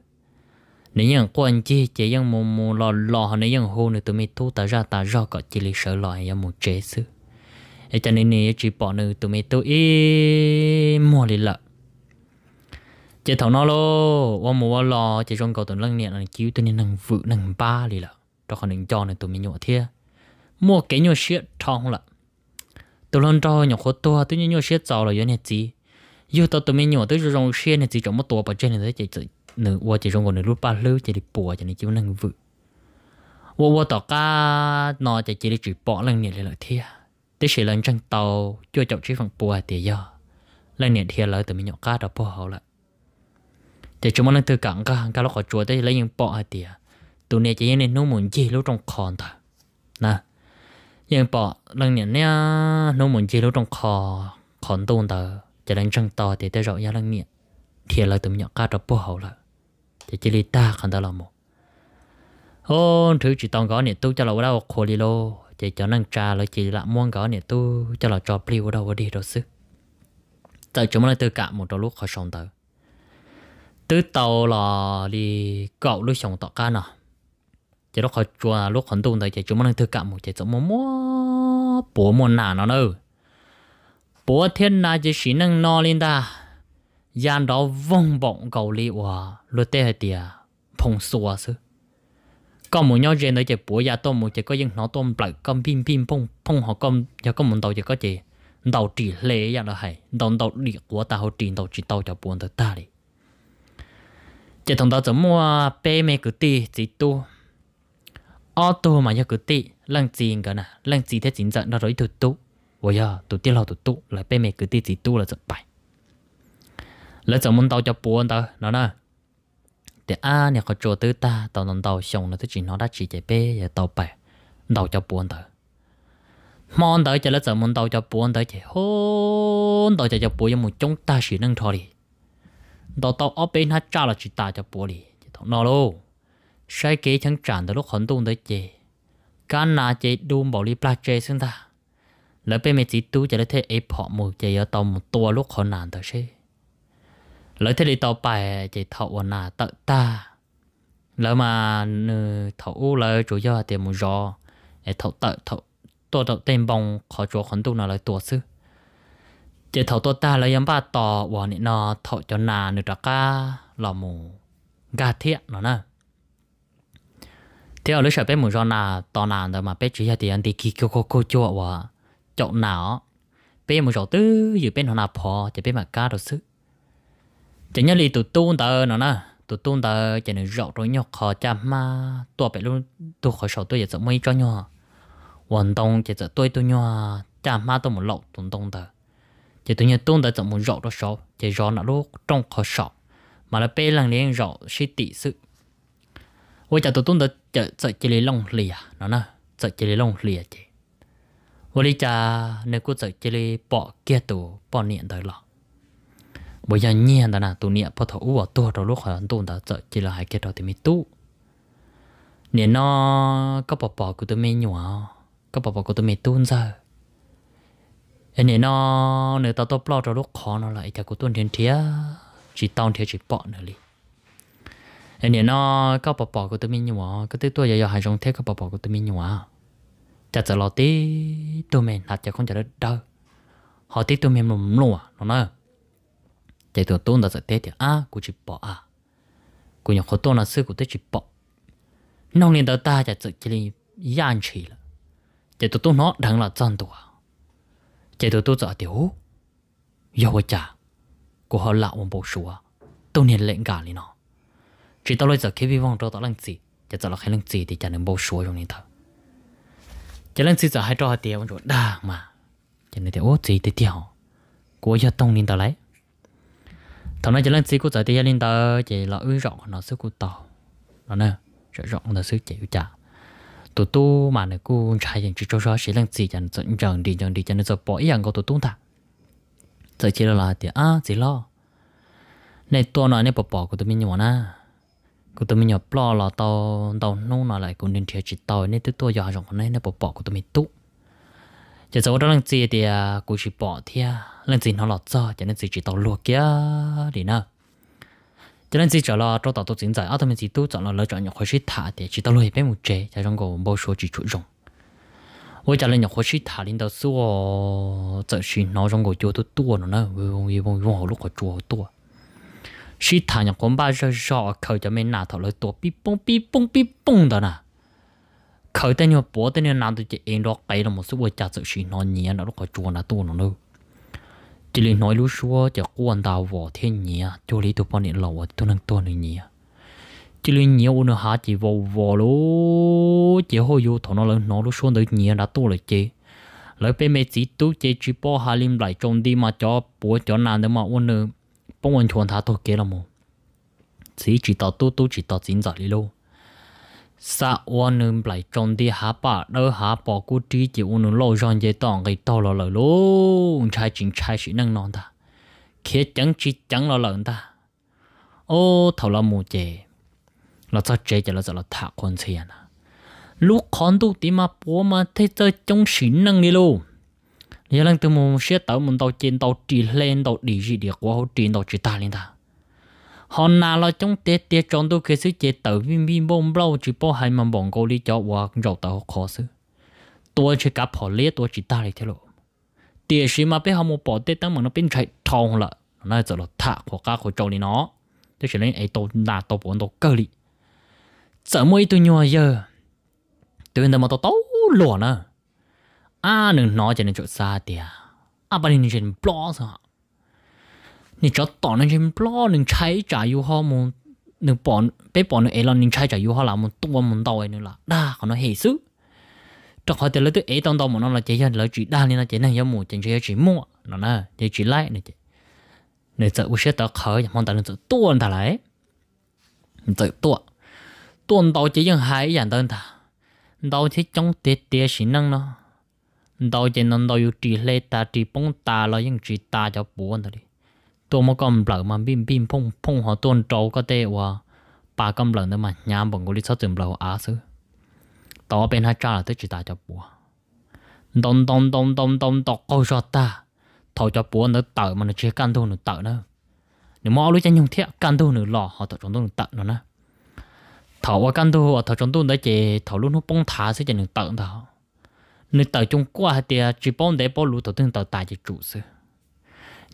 nếu như quan chi chỉ yang mù mù lò lò nếu yang hồ nữa tụi mình thu ta ra ta ra có chỉ lý sợ loài yang mù chế sư ấy cho nên này chỉ bỏ nữa tụi mình tu ý mua lý lợ Chế thằng nó lô qua mù qua lò chế trong cầu tụi lăng niệm là cứu tụi mình năng vự năng ba lý lợ cho khỏi đừng cho nữa tụi mình nhọ thia mua cái nhọ shit thong lợ tụi lăng cho nhọ khó to, tụi nhọ shit giàu là yếu này gì yêu tao tụi mình nhọ tụi rong shit này gì trong một tua bà trên này chỉ nữ wo chỉ trong của nữ lúc ba lưu chỉ đi bùa chỉ đi chiếu năng vự wo wo tỏ cá nó chỉ chỉ đi chỉ bỏ lần này lại thia tới chỉ lần trăng tàu chưa chọc chỉ phần bùa thì do lần này thia lại từ mình nhậu cá đó bỏ lại thì chúng mình từ cẳng cá hàng cá lúc họ tới lấy những bỏ thì tụi này chỉ nên nấu muốn gì lúc trong còn thôi nè nhưng bỏ lần này nè nấu muốn gì lúc trong kho còn tồn tờ chỉ lần trăng tàu thì tới rồi ya lần này thì là tụi mình nhậu cá đó bỏ lại thì chỉ ta khăn đó là một ôn thử chỉ tông gõ này tu cho là đâu khổ đi lo chỉ cho năng trà là chỉ là muốn gõ này tu cho là cho pli đâu đi đâu xứ tại chúng nó từ cả một trong lúc khó sống tới từ tàu là đi cậu lúc sống tọt cá nọ chỉ lúc khó chùa lúc khẩn tu tới chỉ chúng nó từ cả một chỉ giống mua mua bố mua nà nó đâu bố thiên na chỉ chỉ năng no lên ta gian đó vong bọng cầu li wa luật tê hệ tiệt phong xua sư con muốn nhau chuyện đấy chỉ bố ya tôm một chỉ có những nó tôm lại con pin pin phong phong họ con giờ dạ có một đầu chỉ có chỉ đầu chỉ lệ ya là hay đầu đầu đi của ta họ chỉ đầu chỉ đầu cho buồn tới ta đi Chế chỉ mua đó 怎么 bé mẹ cứ tì chỉ tu ô tô mà giờ cứ tì lăng gì cả nè lăng gì thế chính trận nó rồi tụt tu ôi ya tụt tiết lo tụt tu lại bé mẹ cứ tì chỉ tu là chậm bài lỡ chồng muốn tao cho buồn tao nó nè để à nhà có chỗ tới ta tao nằm tao xong nó tới chỉ nó đã chỉ chạy bé giờ tao bè tao cho buồn tao mong tao cho lỡ chồng muốn tao cho buồn tao chỉ hôn tao chỉ cho buồn giống một chúng ta chỉ nâng thôi đi tao tao ở bên hết cha là chỉ ta cho buồn đi thằng nó luôn sai kế chẳng chán từ lúc hận tung tới chị can na chị đun bảo đi pla chê xưng ta lỡ bên mẹ chị tu cho lỡ thế ấy phọ một chị ở tàu một tua lúc khó nản tới xí lỡ thế đi tàu bài chỉ thầu là tự ta lỡ mà ừ, thầu lỡ chủ yếu là tiền một giò thầu tự thầu tôi thầu tiền bông khó chỗ khẩn tu nào lại tua sư chỉ thầu tôi ta lỡ yếm ba tò và nị nó thầu cho nà nữa đó cả lò mù gà thiệt nó nè thế ở lỡ sợ bé một giò nà tò nà rồi mà bé chủ yếu tiền thì kí kêu cô cô chua và chậu nào bé một giò tứ dự bên họ nà phò chỉ bé mà cá đồ sư chỉ nhớ li tụ tuôn tờ nó nè tụ tuôn tờ chỉ nên rộng rồi nhau khó chăm mà tụ bị luôn tụ khỏi sổ tôi giờ sợ mấy cho nhau hoàn toàn chỉ sợ tôi tôi nhau chăm mà tôi một lậu tụi tuôn tờ chỉ tự nhiên tuôn tờ sợ một rộng đó sổ chỉ rõ nó lúc trong khó sổ mà là bê lần liền rộng sẽ tỷ sự ôi chả tụi tuôn tờ chỉ sợ chỉ lấy lòng lìa nó nè sợ chỉ lấy lòng lìa chỉ ôi chả nếu cứ sợ chỉ lấy bỏ kia tụ bỏ niệm tới lòng bây giờ nhiên đó là tụ niệm bắt đầu uổng tua rồi lúc họ tụ đã chơi chỉ là hai cái đó thì mới tu nên nó có bỏ bỏ của tôi mới nhỏ có bỏ bỏ của tôi mới tu giờ nên nó nếu tao tao bỏ rồi lúc khó nó lại chả của tôi thiên thiệt chỉ tao thiệt chỉ bỏ nữa đi nên nó có bỏ bỏ của tôi mới nhỏ cái tôi tôi giờ giờ hai trong thế có bỏ bỏ của tôi mới nhỏ chả chả lo tí tôi mình là chả không chả được đâu họ tí tôi mình lùm lùa nó te tu tu nda sa thì te a chỉ chi po a ku nyo khoto na su ku te chỉ po nông ni da ta chả tsu chi li yan chi la te tu tu no dang la zan tu a te tu tu za te u yo wa cha ku ho la won bo shu a tu lệnh ga li no chỉ tao lấy giờ khi vi vong cho tao lăng gì chỉ tao là khai lăng gì thì chả nên bố số trong này thôi chỉ lăng gì giờ hai trò tiểu tiêu rồi đàng mà chỉ nên tiêu gì thì tiêu của giờ tông nên tao lấy thằng nó chỉ lên xí của tới thì lên tờ chỉ là ư rộng nó sức của tàu nó nè rất rộng là sức chịu trả tụ tu mà này cô trai dành chỉ cho rõ chỉ lên xí chẳng dẫn chẳng đi chẳng đi chẳng nên bỏ ý rằng có tụ tu ta giờ chỉ là thì à chỉ lo này tua nó này bỏ bỏ của tụi mình nhỏ na của tụi mình nhỏ lo là tàu tàu nô nó lại cũng nên chia chỉ tàu nên tụi tôi giờ rộng này nó bỏ bỏ của tụi mình tu chỉ sau đó lên xí thì à, cô chỉ bỏ thia lên gì nó lọt cho cho nên gì chỉ tàu luộc kia đi nè cho nên gì trở lo, cho tàu tôi chính giải ở tôi mình chỉ tu chọn là lựa chọn những khối sĩ thả để chỉ tàu luộc bên một chế cho trong cổ bao số chỉ chủ rộng tôi trả lời những khối sĩ thả đầu số trở sĩ nó trong cổ chúa tôi tua nó nè vùng vùng vùng lúc họ chúa tua sĩ thả những con ba rơ rọ khởi cho mình nà thọ lời tua pi bông pi bông pi bông đó nè khởi tên nhau bố tên nhau nà tôi chỉ ăn đó cái là một số vợ cha trở sĩ nó nhẹ lúc họ chúa nó tua nó chỉ lý nói lúc xưa chỉ quan đào vỏ thiên nhỉ cho lý tụi bọn này lâu tụi năng tuần này nhỉ chỉ lý nhiều ôn hà chỉ vò vò lú chỉ hồi vô thằng nó lớn nói lúc xua được nhỉ đã tu rồi chứ lấy bên mẹ chỉ tu chỉ chỉ bỏ hà lim lại trong đi mà cho bố cho nàng để mà ôn nữa bông ôn chuồn thả tôi kia là mồ chỉ chỉ tao tu tu chỉ tao chính giải lý luôn sa wan nun blai trong đi há ba đỡ há bỏ cú trí chỉ ôn nun lâu rong dễ tòng cái to lò lời luôn trai chính trai sĩ năng non ta khía chẳng chỉ chẳng lò lợn ta ô thầu là mù chè là sao chè chả là sao là thả con xe à lúc con tu tí mà bố mà thế chơi trong sĩ năng đi luôn giờ lần từ mù xe tao mình tao trên tao chỉ lên tao đi gì đi qua hồ trên tao chỉ ta lên ta họ nà lo chống tế tế trong đôi cái sự chế tử viên viên bông lâu chỉ bỏ hai mầm bông cô đi cho và rầu tàu khó sự tôi chỉ gặp họ lía tôi chỉ ta đi theo lộ tiền gì mà bây họ một bỏ tế tăng mà nó bên chạy thong là, nó giờ là thả của cá của trâu đi nó tôi chỉ lấy ấy tôi nà tôi bỏ tôi cơ đi sợ mỗi tôi nhua giờ tôi nên mà tôi tấu lùa nữa à đừng nói cho nên chỗ xa tiệt à bà nên chuyện blog sao 你只要到那些不老能拆家有好么？你把别把你爱了能拆家有好啦么？多么到位你啦，那可能黑手。这好的了都爱当当么？那了这些了只大呢，这那也么？真是也只么？那那也只来那这，你这我晓得考也忙到那这多他来，你这多多到这样还样等他，到这种跌跌是能咯。到这能到有地雷打地崩打了，用只打叫不问他的。ตัวมกำเปล่ามันบิ่มบิ่มพงพงหัวต้นโจก็เตะว่าปากำเปล่าเนี่ยมันยามบังกุลิชอบจึงเปล่าอาซื้อต่อเป็นฮัจจาตัวจิตาจะปัวดมดมดมดมดมตอกเอาชอตตาทอจะปัวเนื้อเต่ามันเชื่อกันทุนเต่าเนอะหนูมองรู้จักยังเทียกันทุนหล่อหัวตัวจนตุนเต่าเนอะนะทอว่ากันทุนทอจนตุนได้เจทอรุ่นหัวปงท้าซึ่งจะหนึ่งเต่าเนอะหนึ่งเต่าจงกว่าเตียจีป้อนได้ป้อนรู้ตัวตึงเต่าตายจะจุซื้อ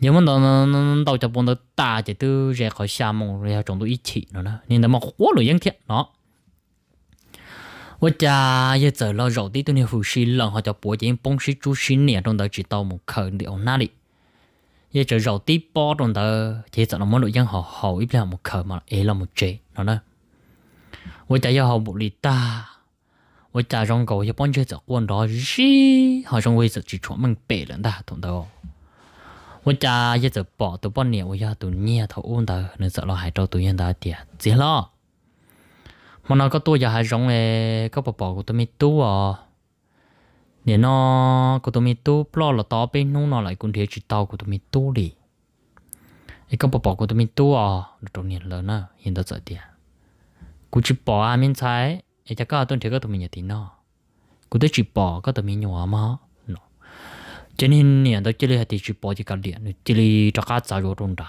nhưng mà nó nó đầu cho bọn nó ta chỉ từ ra khỏi xa mong rồi trong đó ít chỉ nó đó nên nó mà quá lười dân thiện nó tôi cha giờ giờ lo rồi tí tôi nhiều phụ sĩ lần họ cho bố chị bông sĩ chú sĩ nè trong đó chỉ tao một khẩn để ông na đi giờ giờ rồi tí bỏ trong đó chỉ sợ nó muốn nội dân họ hậu ít là một khẩn mà ấy là một chế nó đó tôi cha giờ họ bộ lì ta tôi cha trong cầu giờ bông chơi giờ quân đó gì họ trong quê giờ chỉ chuẩn mình bể lần ta thằng đó 我家一直 bỏ từ bao nhiêu giờ từ nhiều thầu ôn tờ nên sợ lo hại trâu từ nhân đó tiệt gì lo mà nó có tôi giờ hại giống này có bỏ bỏ của tôi mi tu à nên nó của tôi mi tu lo là to bên nung nó lại cũng thế chỉ tao của tôi mi tu đi cái có bỏ bỏ của tôi mi tu à trong nhiều lớn nữa hiện tại sợ tiệt cú chỉ bỏ à miếng sai cái chắc có tôi thế có tôi mình nhà tiền nó cú tôi chỉ bỏ có tôi mình nhỏ mà cho nên nè tôi chỉ là thì chỉ bỏ chỉ cả điện chỉ là cho cá cháu rồi luôn đó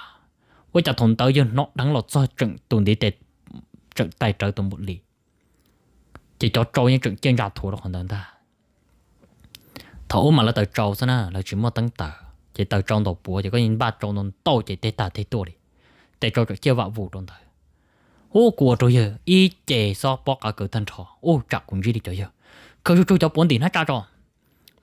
với chả thằng tao giờ nó đang lo cho trận tuần đi tết trận tài trợ tuần một lì chỉ cho trâu những trận chiến ra thua đó hoàn toàn ta thấu mà là tờ trâu sao na là chỉ một tấn tờ chỉ tờ trâu đầu búa chỉ có những ba trâu non to chỉ tê tà tê tua đi tê trâu trận chưa vào vụ trong thời ô của trâu giờ y chè so bóc ở cửa thân thọ, ô chả cũng gì đi trâu giờ cơ chú chú cháu bốn tỷ nó cha trò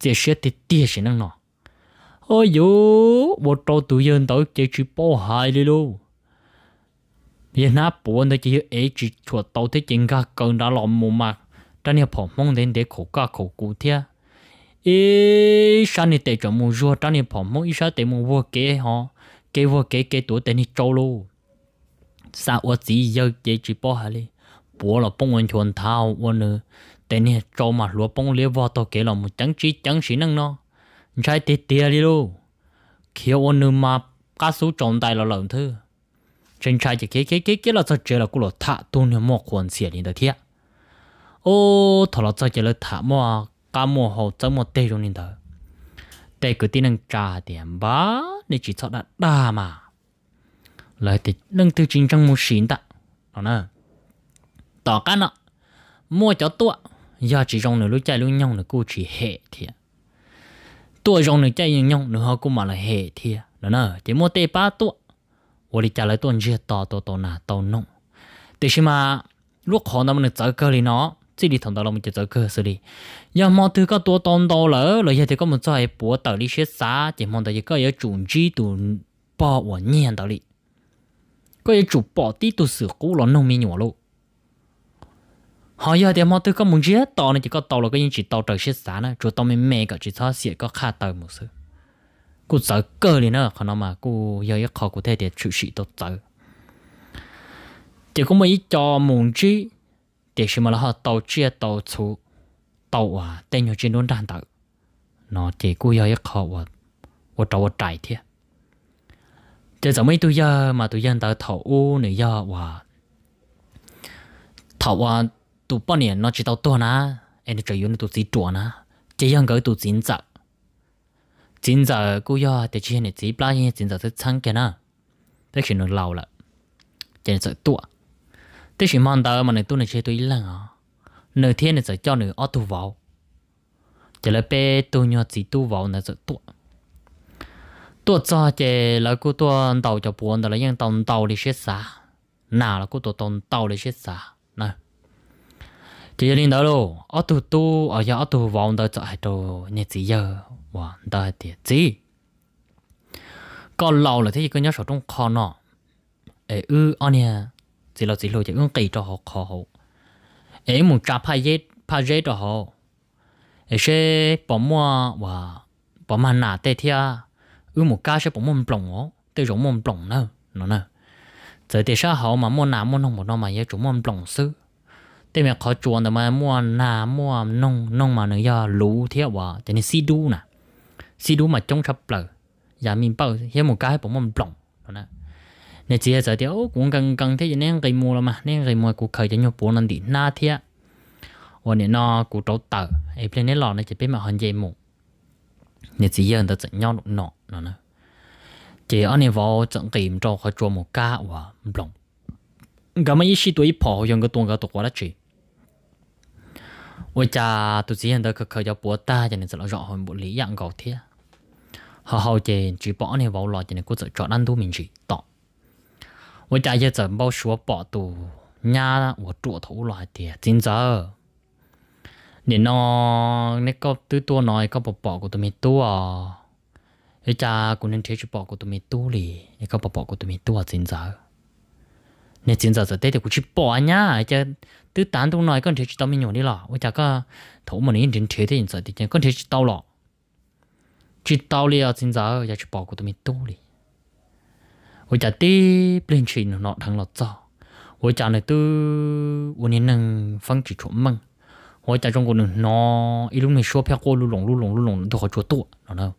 chỉ xe thì tiếc sẽ năng nọ ôi dồ bộ trâu tụi dân tới chỉ chỉ bỏ hại đi luôn giờ nã bộ nó chỉ ấy chỉ chuột tàu thế chân cả gần đã lòm mù mà ta nhà phòng mong đến để khổ cả khổ cụ thế ý sao này để cho mua rùa ta nhà phòng mong ý sao để mua vua kế họ kế vua kế kế tuổi để này trâu luôn sao ở chỉ giờ chỉ chỉ bỏ hại đi bộ là bông anh chuồn thao anh nữa แต่เนี่ยโจมาหลัวปงเลี้ยววอตัวเก๋หลอมจังจีจังสีนั่งเนาะใช้เตี้ยๆเลยลูกเขียวอันนึงมาก้าสู้จอมตายเราหลังเธอฉันใช้จะเก๋เก๋เก๋เก๋เราจะเจอเรากูหลอทะตัวเนี่ยหมอกควรเสียนี่เดียโอ้ถอดเราจะเจอเราทะหมอกาหมอหอบจะหมอเตยตรงนี้เถอะแต่กูตีนังจ่าเดียมบ้านี่จีทอดด่ามาเลยติดเรื่องตัวจริงจังมูสินตะเอาเนอะต่อกันเนาะมัวเจ้าตัว giờ chỉ rong nữa lúc chạy lúc nhông nữa cô chỉ hệ thiệt tua rong nữa chạy nhông nữa họ cũng mà là hệ thiệt đó nè chỉ mua tê ba tua tôi đi chạy lại tuần chia to to to nà to nông thế chứ mà lúc họ nó mình chơi cơ thì nó chỉ đi thằng đó là mình chơi cơ xử đi giờ mà thứ có tua to to rồi giờ thì có một chơi búa tờ đi xét xá chỉ mong tới có giờ chuẩn chi tụ bỏ vào nhiên tờ chủ bỏ tí tụ sửa cũ là nông mi nhỏ họ giờ thì mọi thứ có muốn chết tàu này chỉ có tàu là cái những chỉ tàu trời chết sáng nữa rồi tàu mình mẹ cả chỉ thoát xịt có khá tàu một số. Cú sợ cơ đi nữa còn nó mà cú giờ rất khó cô thể thì chịu sĩ tốt sợ chỉ có mấy cho muốn chết, để xem mà là họ tàu chia tàu chú tàu à tên nhiều trên đốn đàn tàu nó chỉ cú giờ rất khó và và tàu trải thế chỉ giờ mấy tôi giờ mà tôi dân tàu thầu u này giờ và thầu à tụ bọn nè nó chỉ tao to na anh chỉ yêu nó tụ chỉ to na chỉ yang cái tụ chính giờ chính giờ cô yo để chỉ này chỉ bao nhiêu chính giờ sẽ chăng cái na thế khi nó lâu là chính giờ tua thế khi mang tao mà này tụ này chơi tụi lần à nửa thiên này sẽ cho nửa ở tụ vào chỉ là bé tụ nhỏ chỉ tụ vào này sẽ tua tua cho chỉ là cô tua đầu cho buồn đó là yang tàu tàu đi chết sa, nào là cô tua tàu tàu đi chết sa chỉ linh đó luôn ở tu tu ở nhà ở tu vòng đó cho hai đồ nhẹ gì giờ vòng đó thì gì còn lâu là thế cái nhớ sổ trong kho nọ ê ư anh nha chỉ là chỉ lôi chỉ ứng kỳ cho họ kho họ ê muốn trả phải giết phải giết cho họ ê sẽ bỏ mua và bỏ mà nà tê thia ư một cái sẽ bỏ mua plong ó tê rộng mua plong nữa nữa nữa giờ thì sao họ mà mua nà mua nông một nông mà giờ chúng mua plong xứ แต่เมื่อเขาจวนแต่มาม่วนหน้าม่วนนงนงมาเนื้อยารู้เทียบว่าแต่ในซีดูนะซีดูมาจงชับเปล่าอย่ามีเป้าเฮียหมูกาให้ผมมันปล่องนะในเจียจะเดียวกูกังกังเทียเนี่ยไก่มัวละมาเนี่ยไก่มัวกูเคยจะโยปนันดิหน้าเทียวันนี้นอกูโตเตอไอ้เพลงนี้หล่อนะจะเป็นมาหันเยหมูเนี่ยจีเยินแต่จะย่อหนุนหนอนะเจียอันนี้ว่าจังกิมโจเขาจวนหมูกาว่าปล่องก็ไม่ยี่สิตัวอีพอยังก็ตัวก็ตัวละจี我家都之前都去去咗波打，就係就攞咗去冇理人搞啲。họ hầu chỉ chỉ bỏ này vào lọ chỉ này cũng chỉ chọn ăn tu mình chỉ tọ với cha giờ giờ bao số bỏ tu nhà của trụ thủ loại thì chính giờ nên nó nên có tứ tua nói có bỏ bỏ của tụi mình tu à với cũng nên thấy bỏ của tụi mình tu lì nên bỏ của tụi mình tu à chính nên chính giờ giờ tết thì cũng chỉ bỏ nhá chứ từ tán tung nói con thế chỉ tao mình nhổ đi lọ ôi chả có thủ một nín đến thế thì nhìn sợ thì chẳng con thế chỉ tao lọ chỉ tao liền à, xin giờ giờ chỉ bỏ của tụi mình tu đi ôi chả tí bên chỉ nó thằng lọt cho ôi chả này tư ôn nhiên năng phong chỉ chuẩn măng ôi chả trong cuộc đường nó ít lúc mình xua phe cô lu lủng lu lủng lu lủng tôi khỏi chúa tu nó đâu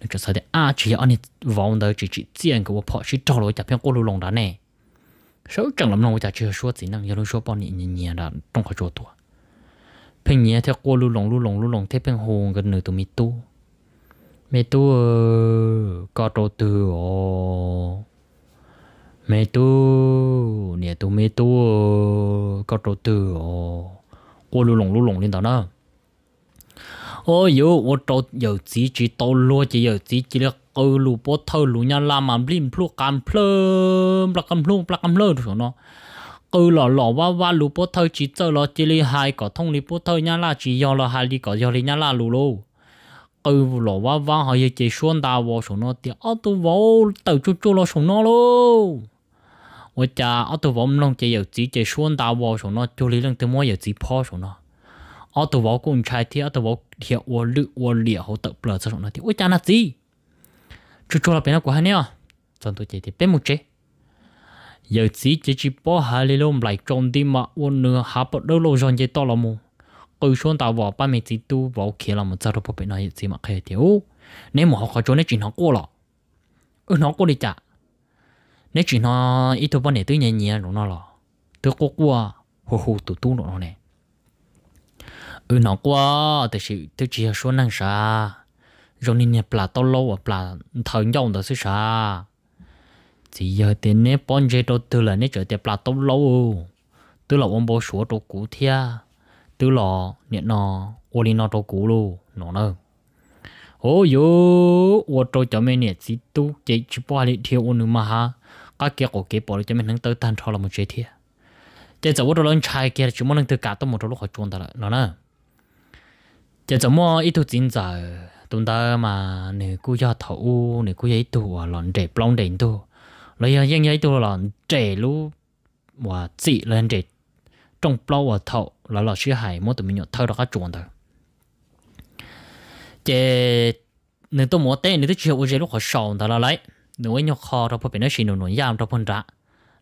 nên chỉ sợ thì à chỉ anh vào đó chỉ chỉ tiền của họ chỉ trao đổi chả phe cô lu lủng đó nè สุดจังลวัดนั้งว่าจะเชื่อชัวร์สินั่งยังรู้ชัวร์ป้อนนี่เงี่ยนะต้องขอโจตัวเพ่งเงี่ยเท่ากลัวลุลงลุลงลุลงเท่เพ่งหงกันหนึ่งตัวมีตู้มีตู้ก็โตตัวมีตู้เนี่ยตัวมีตู้ก็โตตัวกลัวลุลงลุลงนี่ต่อนะโอ้ยว่าโตอยู่สิจิโตลัวจะอยู่สิจิเล็ก cơ lù bó thơ lù nhà làm mà blim plu cam plum plak cam plum plak cam lơ được nó cơ lò lò wa wa lù bó thơ chỉ tơ lò chỉ li hai thông li bó thơ nhà là chỉ do lò hai li có do nhà là lù lô cơ lò wa wa họ ye chỉ xuân đào vào số thì ở tu vào tàu chú chú lò số nó lô ôi cha tu vào mông chỉ giờ chỉ chỉ xuân đào vào số nó chú li lăng từ mỗi giờ chỉ po số nó tu vào cũng trai thì ở tu vào thì ở lự ở lìa họ tập lờ số nó thì ôi cha là gì chú chú là bên nào của hắn nhá chọn tôi chỉ thì bên một chế giờ chỉ chỉ chỉ bỏ hà lê lông lại trong đi mà ôn nữa hà bỏ đâu lâu rồi chỉ to lắm. mu cứ xuống tàu vào ba mươi chỉ tu vào kia là một giờ đâu mươi này chỉ mà khai thiếu nếu mà họ có chỗ này chuyện họ qua lọ ừ nó qua đi chả nếu chuyện họ ít thôi bọn này tôi nhẹ nhẹ rồi nó là. tôi qua qua hồ hồ tụ tu nó này ừ nó qua thì sự tôi chỉ là số năng sao rồi nên là tao lâu là thằng nhau đó xí xa chỉ giờ thì nè bọn chế đồ từ là nè trở tiền là tao lâu từ là ông bố số đồ cũ thia từ là nè nó ô li nó đồ cũ luôn nó nữa ôi yo ô tô cho mình nè chỉ tu chỉ chỉ bỏ đi theo ông nữ mà ha các kia có kia bỏ đi cho mình thằng tới tan cho là một chế thia chế cháu đó lên trai kia chỉ muốn thằng từ cả tao một chỗ lúc họ chuồn ta là nó nữa chế giờ mua ít thứ chín giờ tụng ta mà nè cú cho thầu nè cú giấy tù à lòn trẻ plong đỉnh tù lấy giờ à, giấy giấy tù lòn trẻ lú và chỉ lên trẻ trong plong và thầu là là sư hải mỗi tụi mình nhọt thơ đó các chuồng thôi chế nè tôi mỗi tên nè tôi chịu cái lúc họ sòn ta là lấy nụ ấy nhọt kho đó phải bị nó xin nụ nụ giam đó phân ra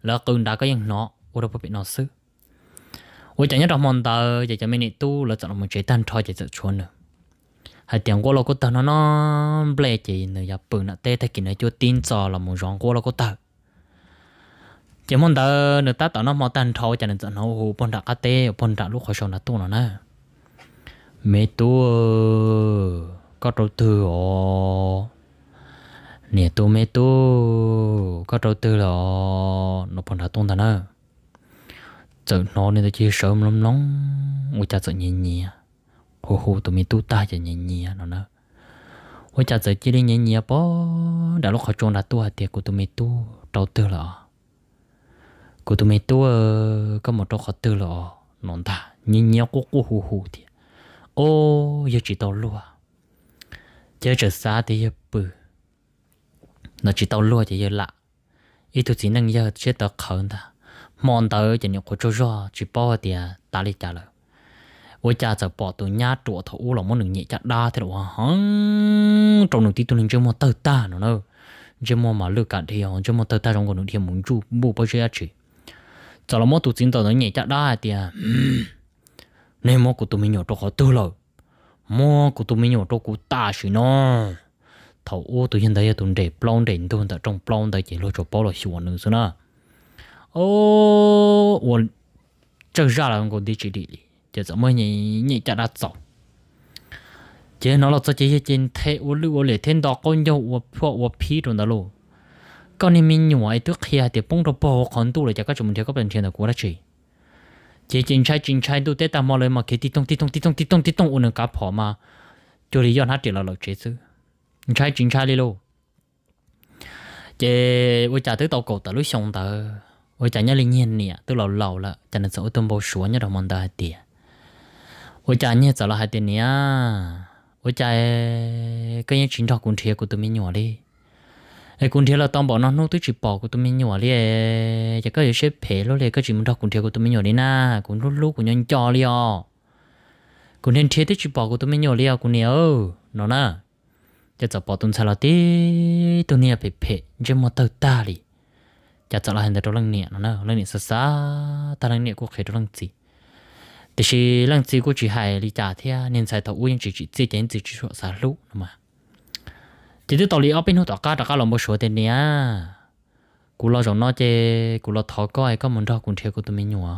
là cơn đã có những nó ô đó phải bị nó sư ôi chẳng nhớ đó mòn ta chỉ cho mình tu là chọn một chế tân cho chỉ chọn chuồn nữa hay tiếng qua lo có tao nó nó bể chỉ nửa giờ bự nè tê thay kỹ nè cho tin cho là một rong qua lo có tao chỉ muốn tao nửa ta tao nó mau tan thâu cho nên tao nó hồ, bọn đã cắt tê bọn đã lúc khỏi sầu là tuôn nó nè mẹ tu có trâu tư ồ nè tu mẹ tu có trâu tư là nó bọn đã tuôn tao nè giờ nó nên tao chỉ sớm lắm lắm ui cha sợ nhẹ nhẹ à hồ hồ tụi mình tu ta chỉ nhẹ nhẹ nó nữa với cha giới chỉ đi nhẹ nhẹ bỏ đã lúc họ chôn đã tu hạt tiệt của tụi mình tu đầu tư là của tụi mình tu ờ, có một chỗ họ tư là nó ta nhẹ nhẹ cố cố hồ hồ thì ô giờ chỉ tao lúa giờ trở xa thì giờ bự nó chỉ tao lúa thì giờ lạ ít tụi chỉ năng giờ chết tao khẩn ta mòn tao chỉ nhẹ cố cho rõ chỉ bỏ thì à, ta đi trả lời 我家就 bỏ tụi nhà chỗ thấu là món đừng nhẹ chặt đa thế đó trong đường tí tụi mình chơi món tơ ta nó chơi món mà lừa cả thì chơi món tơ ta trong còn đường thì muốn chú bu bao giờ chứ giờ là món tụi chính tao nó nhẹ chặt đa thì nên món của tụi mình nhỏ chỗ họ tư rồi món của tụi mình nhỏ chỗ của ta chứ nó thầu ô tụi hiện tại tụi để plon để tụi hiện trong plon để chỉ lo cho bao là xíu nữa xí na ô, tôi ra là con đi chỉ đi chứ giống mới nhị nhị chả đã chọn Chứ nó là cho chế trên thế ô lưu ô lệ thiên đó con dâu ô phụ ô phí rồi đó luôn con em mình nhỏ ấy trước khi thì bông đồ bò còn tu rồi chả có chúng thì có bệnh chuyện là của đó chị chế chính trai chính trai tu tết ta mò lên mà cái tí tông tí tông tí tông tí tông tí tông ôn cả phò mà cho lý do nó chỉ là lỗi chế chứ trai chính trai đi luôn chế ô chả tới tàu cổ tới lúc xong tới ô chả nhớ linh nhiên nè tôi lâu lâu là chả nên sợ tôi bố xuống nhớ đâu mong ta tiệt 我家呢走了还得你啊，我家跟人寻找公车我都没鸟嘞。ai cũng thế là tông bỏ nó nô tới chỉ bỏ của tôi mình nhỏ liền, chỉ có yếu xếp phê lo liền, có chỉ muốn đọc cũng của tôi mình nhỏ liền na, cũng lúc lúc của nhân cho liền, cũng nên tới chỉ bỏ của tôi mình nhỏ liền, cũng nhiều, nó na, chỉ cho bỏ tôi sao là tí, tôi nè phê phê, chỉ mà tao ta đi, chỉ cho là hiện tại tôi lăng nè, nó na, lăng nè xa xa, ta lăng nè cũng khé tôi lăng gì. แต่ชีลังจีกูจีหายลีจ่าเทียเน้นใส่ตัวอุ้ยจีจีจีเจนจีจีชัวสารุนะมาจีที่ตอลีเอาเป็นหัวตอกาตอกาลงบ่ชัวเตเนียกูรอจงนอเจกูรอทอก้อยก็มันทอกุนเทียกูตัวไม่หนัว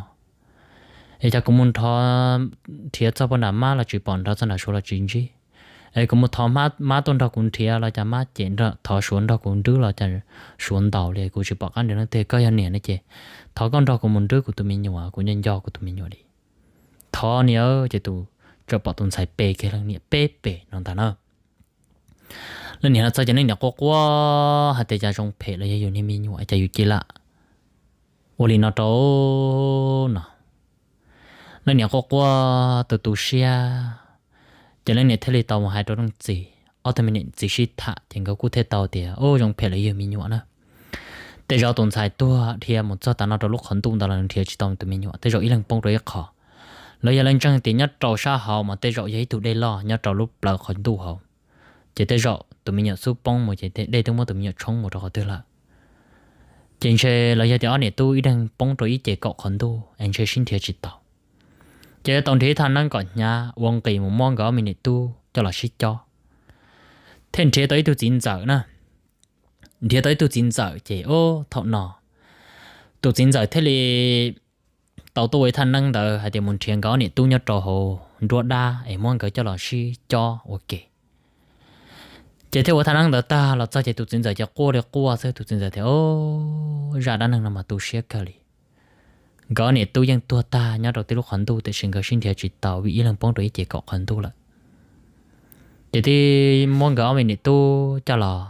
ไอ้จากกูมันทอเทียจะปนหนามาละจีปอนทอสนาชัวละจีนจีไอ้กูมันทอมามาต้นทอกุนเทียเราจะมาเจนทอชวนทอกุนดื้อเราจะชวนเต่าเลยกูจะบอกกันเดี๋ยวนั้นเทก็ยังเหนียนะเจทอก้อนทอกูมันดื้อกูตัวไม่หนัวกูยันยอกูตัวไม่หนัวดิ thọ nhớ chỉ tụ cho bảo tồn sai bê cái lần nhỉ bê bê nó ta nó lần nhỉ nó sao cho nên nhạc quá quá hạt tây cha trong bê là yêu niệm mình ngoại cha yêu kia lạ ô li nó trâu nó lần nhỉ quá quá từ từ xia cho nên nhỉ thế là tàu hai trâu trong gì ở thầm mình chỉ xí thà, thì có cụ thể tàu thì ô trong bê là yêu mình ngoại nữa để cho tồn tại tua thì một số ta nó trong lúc khẩn tung ta là thì chỉ tông tụi mình nhỏ để cho ý lần bông rồi khó lo ya lên trăng thì nhớ trầu sa hậu mà tê rộ giấy tụ đây lo nhớ trầu lúc là khỏi tu hậu chỉ tê rộ tụi mình nhận số bông mà chỉ tê đây tụi mình tụi mình nhận trống một trò tư là chính xe lo ya tiền này tu ý đang bông trầu ý chỉ cọ khỏi tu anh chơi xin thiệt chỉ tao chỉ tổng thể thành năng còn nhà quân kỳ một món gõ mình tu cho là xí cho thiên chế tới tôi chính giờ nè thế tới tôi chính giờ chỉ ô thọ nọ tôi chính giờ thế thì tàu tôi thanh năng đỡ hay thì muốn truyền có nè tu nhớ trò hồ đua đa ấy muốn gửi cho là si cho ok chỉ à, theo thanh năng đỡ ta là cho chỉ tu chân giờ cho qua được qua sẽ tu chân giờ thì ô ra đa năng mà tu sẽ cái gì cái nè tu dân tua ta nhớ được tiên lúc hoàn tu thì sinh cái sinh thì chỉ tàu vì ý lần bóng đối chỉ có hoàn tu lại chỉ thì muốn gửi mình nè tu cho là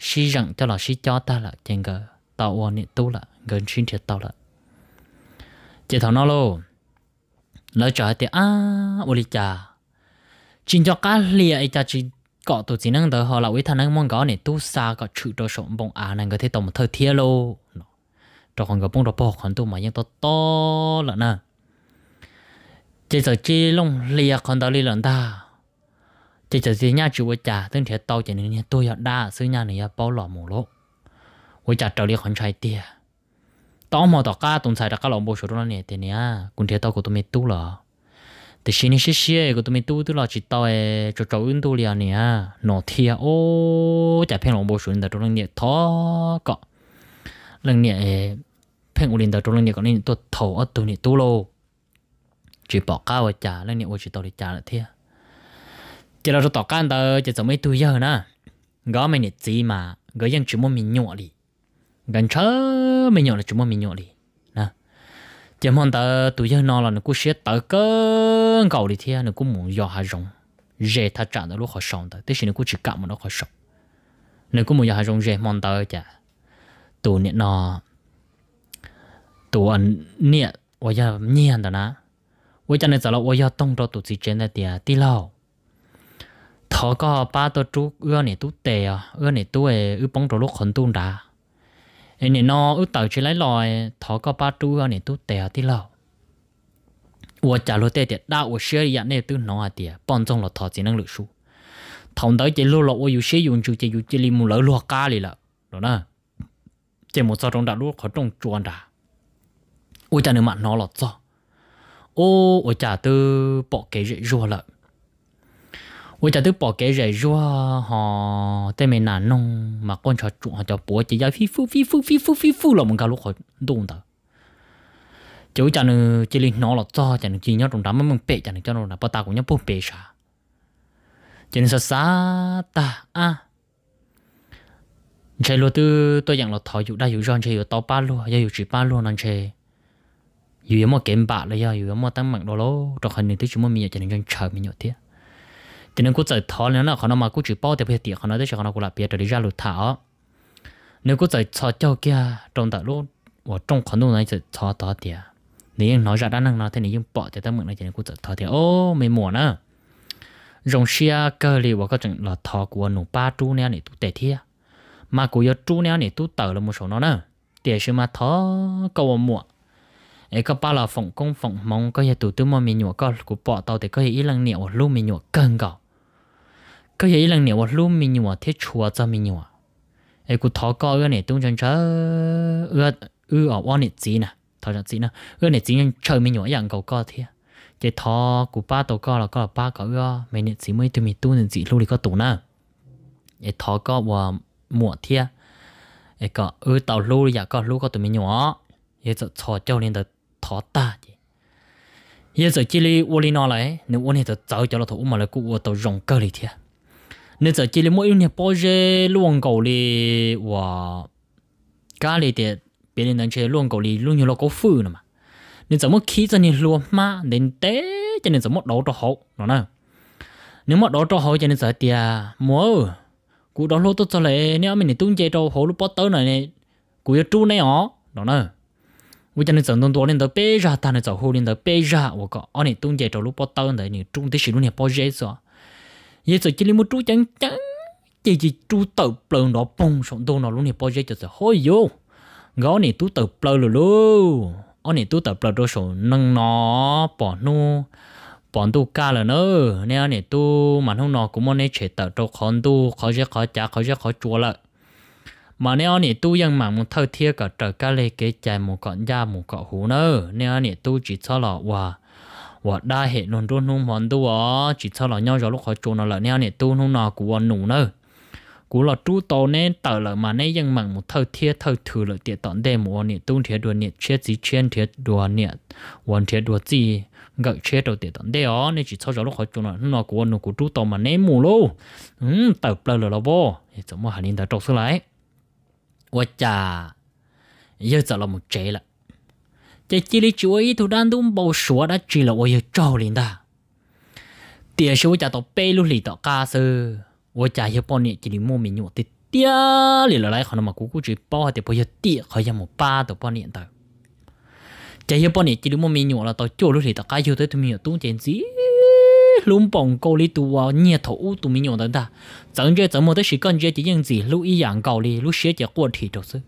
si rằng cho là si cho ta là chẳng cái tàu nè tu là gần sinh thì tàu lại chị thằng nó lô nó cho thì à ô li cha chính cho cá lìa ấy cha chỉ có tụi chị năng tới họ là với thằng năng mong có này tu xa có chữ đồ sống bông à năng có thể tổng thời thiên lô cho còn có bông đồ bọc còn tu mà nhưng to to là nè chỉ giờ chỉ lông lìa còn đó lìa lần ta chỉ giờ chỉ nhà chịu với cha tương thế tàu chỉ nên tôi nhận đa, xứ nhà này bao lọ mù lỗ với cha trở đi còn trai tia ต่อมาต่อกาตุงใส่ตะก้าหลงโบชุดนเนี่ยเดี๋ยนี้คุณเทียตกูตุวม่ตู้หรอแต่ชินิเชี่ยกูตุวม่ตู้ตู้ลรจิตต่อเอจดจะออึนตู้เลียเนี่ยหนอเทียโอ้จะเพ่งหลงโบชรุนแต่ตรงนี้ท้อก็เรื่องเนี่ยเพ่งอุลินแต่ตรงเนี้ก็นี่ตัวทถอัตัวนี้ตู้โลจีบอกก้าวจ่าเรื่องเนี่ยโอจิตต่อเจ่าละเทียจะเราจะต่อการเตอจะจะไม่ตู้เยอะนะก็ไม่เนี่ยจีมาก็ยังชิมว่ามีหนวดดี gần chớ mình nhỏ là chúng mình nhỏ đi nè chỉ mong ta tuổi giờ nó là nó cũng sẽ tới cơ cầu đi thì nó cũng muốn dò hà rồng rẻ ta trả nó lúc họ sống ta thế thì nó cũng chỉ cảm mà nó họ sống nó cũng muốn dò hà rồng rẻ mong ta chả tuổi nè nó tuổi anh nè bây nhiên đó nè bây giờ này giờ là bây giờ tông đó tụi chỉ trên đây thì tí lâu thọ có ba tụi chú ưa này tụi tè ưa này tụi ưa bóng đồ lúc khẩn tuôn đã nên nên nó ước tàu chỉ lấy lòi thọ có ba chú hơn nên tu tè tí lâu 我假如在点，那我学一样那都弄啊点，帮中了他才能录书。同到这录了，我有些用就就有这里木来录家里了，了呢。这木早中打录可中装的，我家你嘛拿了早，哦，我家都不给热热了。我家都 bỏ cái rẻ rua họ tên mình là nông mà con chó chuột họ cho bố chỉ ra phi phu phi phu phi phu phi phu là một cái lúc họ đun đó chú cha nữ chỉ lên nó là cho cha nữ chỉ nhớ trong đám mà mình bể cha nữ cho nó là bao ta cũng nhớ bố bể sa cho nên sa ta à chơi luôn từ tôi dạng là thọ dụ đa dụ rong chơi ở to ba luôn dụ chỉ ba luôn anh chơi dụ yếm một kiếm bạc là dụ yếm một tăng mạnh đó lâu, trong khi này tôi chỉ muốn mình nhớ cho nên chơi mình nhớ tiếc thì nên cũng trời thọ nữa là họ nó mà cũng chỉ bao tiền tiền họ nói tới họ nó cũng là biết rồi đi ra lụt thảo nếu cũng trời thọ cho kia trong tận luôn và trong khoản lúc này trời thọ tỏ tiền nếu nói ra đã nói nó thì nếu bỏ thì ta mượn này thì cũng trời thọ tiền ô mày mua nữa rồng xia cơ li và các chuyện là thọ của nụ ba chú nè này tu tệ thia mà của giờ chú nè này tu tờ là một số nó nữa tiền xem mà thọ câu mua ấy có ba là phòng công phòng mong có thể tụt tụt mày mình nhổ có của bỏ tàu thì có thể ý lăng niệm lúc mình nhổ cần gạo cái gì lần nhiều lúc mình nhiều thế chùa cho mình nhiều ấy cụ thọ co cái này tung chân chớ ưa ưa ở quan này gì nè thọ chân gì nè ưa này gì nhưng trời mình nhiều dạng cầu co thế chỉ thọ cụ ba tổ co là co là ba có ưa mình này gì mới tụi mình tu này gì lúc thì có tụ nè ấy thọ co và mùa thế ấy có ưa tàu lúc thì dạ, có lúc có tụi mình nhỏ ấy giờ thọ cho nên được thọ ta chứ ấy giờ chỉ li uoli nó lại nếu nên giờ chỉ là mỗi nhà bao giờ luôn cầu đi và cả đi thì, bên này đang chơi luôn cầu đi luôn nhiều lo có phư nữa mà nên giờ mỗi khí cho nên luôn mà nên té cho nên giờ mỗi đầu cho hậu nó nè nếu mất đầu cho hậu cho nên giờ thì mua cú đó lô tôi cho lại nếu mình tung chơi cho hậu lúc bắt tới này này cú giờ chú này ó nó nè vì cho nên giờ tôi lên tới bây giờ ta nên giờ hậu lên tới bây giờ và có anh tung chơi cho lúc bắt tới này trung tới sự luôn nhà bao giờ rồi ye so chỉ một chú chẳng chẳng chỉ chỉ chú tờ plơ nó bông sống đâu nó luôn này bao giờ cho sợ hôi vô gõ này tú tờ plơ lù luôn, ở này tú tờ plơ đôi số nâng nó bỏ nu bọn tu ca là nữa nè này tu mà không nó cũng muốn nên chế tờ cho con tu khó chứ khó chả khó chứ khó chua lại mà nè này tu ยัง mà muốn thơ thiết cả trời ca lê kế chạy một con da một con hú nữa nè này tu chỉ cho là hòa 我 đã hệ luôn luôn nung món đồ ó chỉ sau là nhau rồi lúc họ trốn nó là nhau này tu nung nó của nụ nữa cú là chú tàu nên tờ là mà nên dân mặn một thâu thiệt thâu thử lợi tiệt tọn đề mùa nè tung thiệt đùa nè chết gì chen thiệt đùa nè quần thiệt đùa gì gặp chết đầu tiệt tọn đề ó nên chỉ sau đó lúc khỏi chung là nó của nó của chú tàu mà nên mù lô ừ tờ bờ thì chúng mà hành ta trộn xuống lại quá chà giờ giờ là một chế lại 这这里主要土当中不说的，只了我有招领的。第是我家到北路里到家是，我家有半年这里莫名有的爹里了来，可能嘛姑姑只包的不有爹，好像没爸到半年的。这有半年这里莫名有了到九路里到家有的都没有东钱子。luôn bồng cô li tu vào nhẹ thổ u tu mi nhổ đó ta, chẳng chơi chẳng một tới sự cần chơi chỉ những gì lúc ý dạng cầu li lúc xé chỉ quật thì đâu chứ.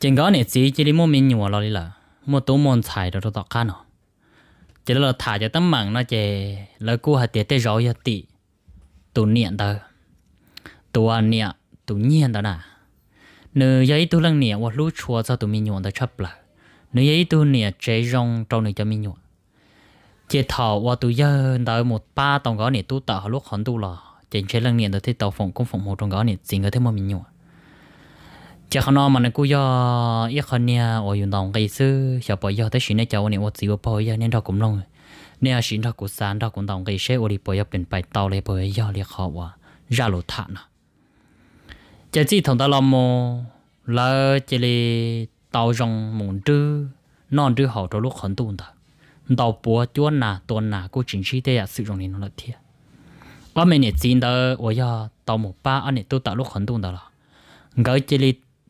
chừng có này chỉ chỉ đi mua miếng nhựa lo rồi là mua tủ món xài rồi tao cá nó chỉ là thả cho tấm mạng nó chỉ là cô hạt tiệt tê rồi hạt tị tủ niệm đó tủ ăn niệm tủ niệm đó nè nếu giấy tủ lăng niệm hoặc lúc chùa cho tủ miếng nhựa tao chấp là nếu giấy tủ niệm chế rong trong này cho miếng nhựa, chỉ thảo và tủ giờ đó một ba tòng gõ này tủ tao lúc hòn tủ lò chỉ chế lăng niệm đó thì tao phòng cũng phòng một trong gõ này chính ở thế mà miếng nhựa cha khăn nó mà nó cứ do ít ở dùng cái sư chả bỏ do tới xin này cháu này ở chỉ bỏ giờ nên đó cũng long nên xin đó cũng sáng đó cũng cái xe ở đi bỏ giờ bên bài tàu này bỏ thản à chỉ thằng ta làm mò là chỉ là tàu rong mùng non tư hậu trong lúc khẩn tuôn thật tàu búa chuôn nà tuôn nà cô chính trị thế sự rong này nó là thiệt mình này chỉ đó ở giờ tàu ba anh này tôi tạo lúc khẩn tuôn đó là chỉ là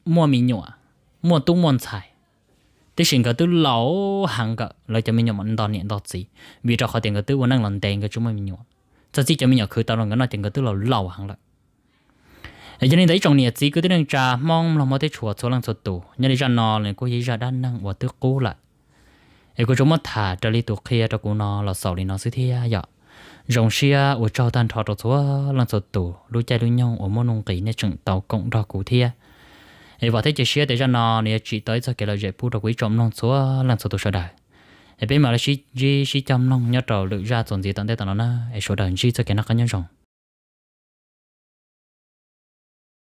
mua mình nhọ mua tu mua xài thế sinh cái tu lão hàng cái lại cho mình nhọ mình đón nhận đó gì vì cho họ tiền cái tu vốn năng lần tiền cái chúng mình nhọ cho chỉ cho mình nhọ khử tao lòng cái nó tiền cái tu lão lão hàng lại cho nên thấy trong nhiệt gì cứ tới đang trà mong là mới tới chùa số lần số tù nhưng đi ra nò này cô chỉ ra đan năng và tức cố lại ai cô chúng mất thả trở đi tụ kia cho cô nó là sầu đi nó xứ thia vậy rồng xia ở trâu tan thọ tổ số lần số tù lũ chạy lũ nhau ở môn nông kỹ nên chừng tàu cộng đo cụ thia thì vào thế chỉ xia để cho nó thì chỉ tới cho cái là dễ phụ được quý trọng nông số à, lần số tôi sợ đời thì bên mà là xí xí chăm nông nhớ trò lựa ra tồn gì tận thế tận nó nó số đời chỉ cho cái nó có nhân rộng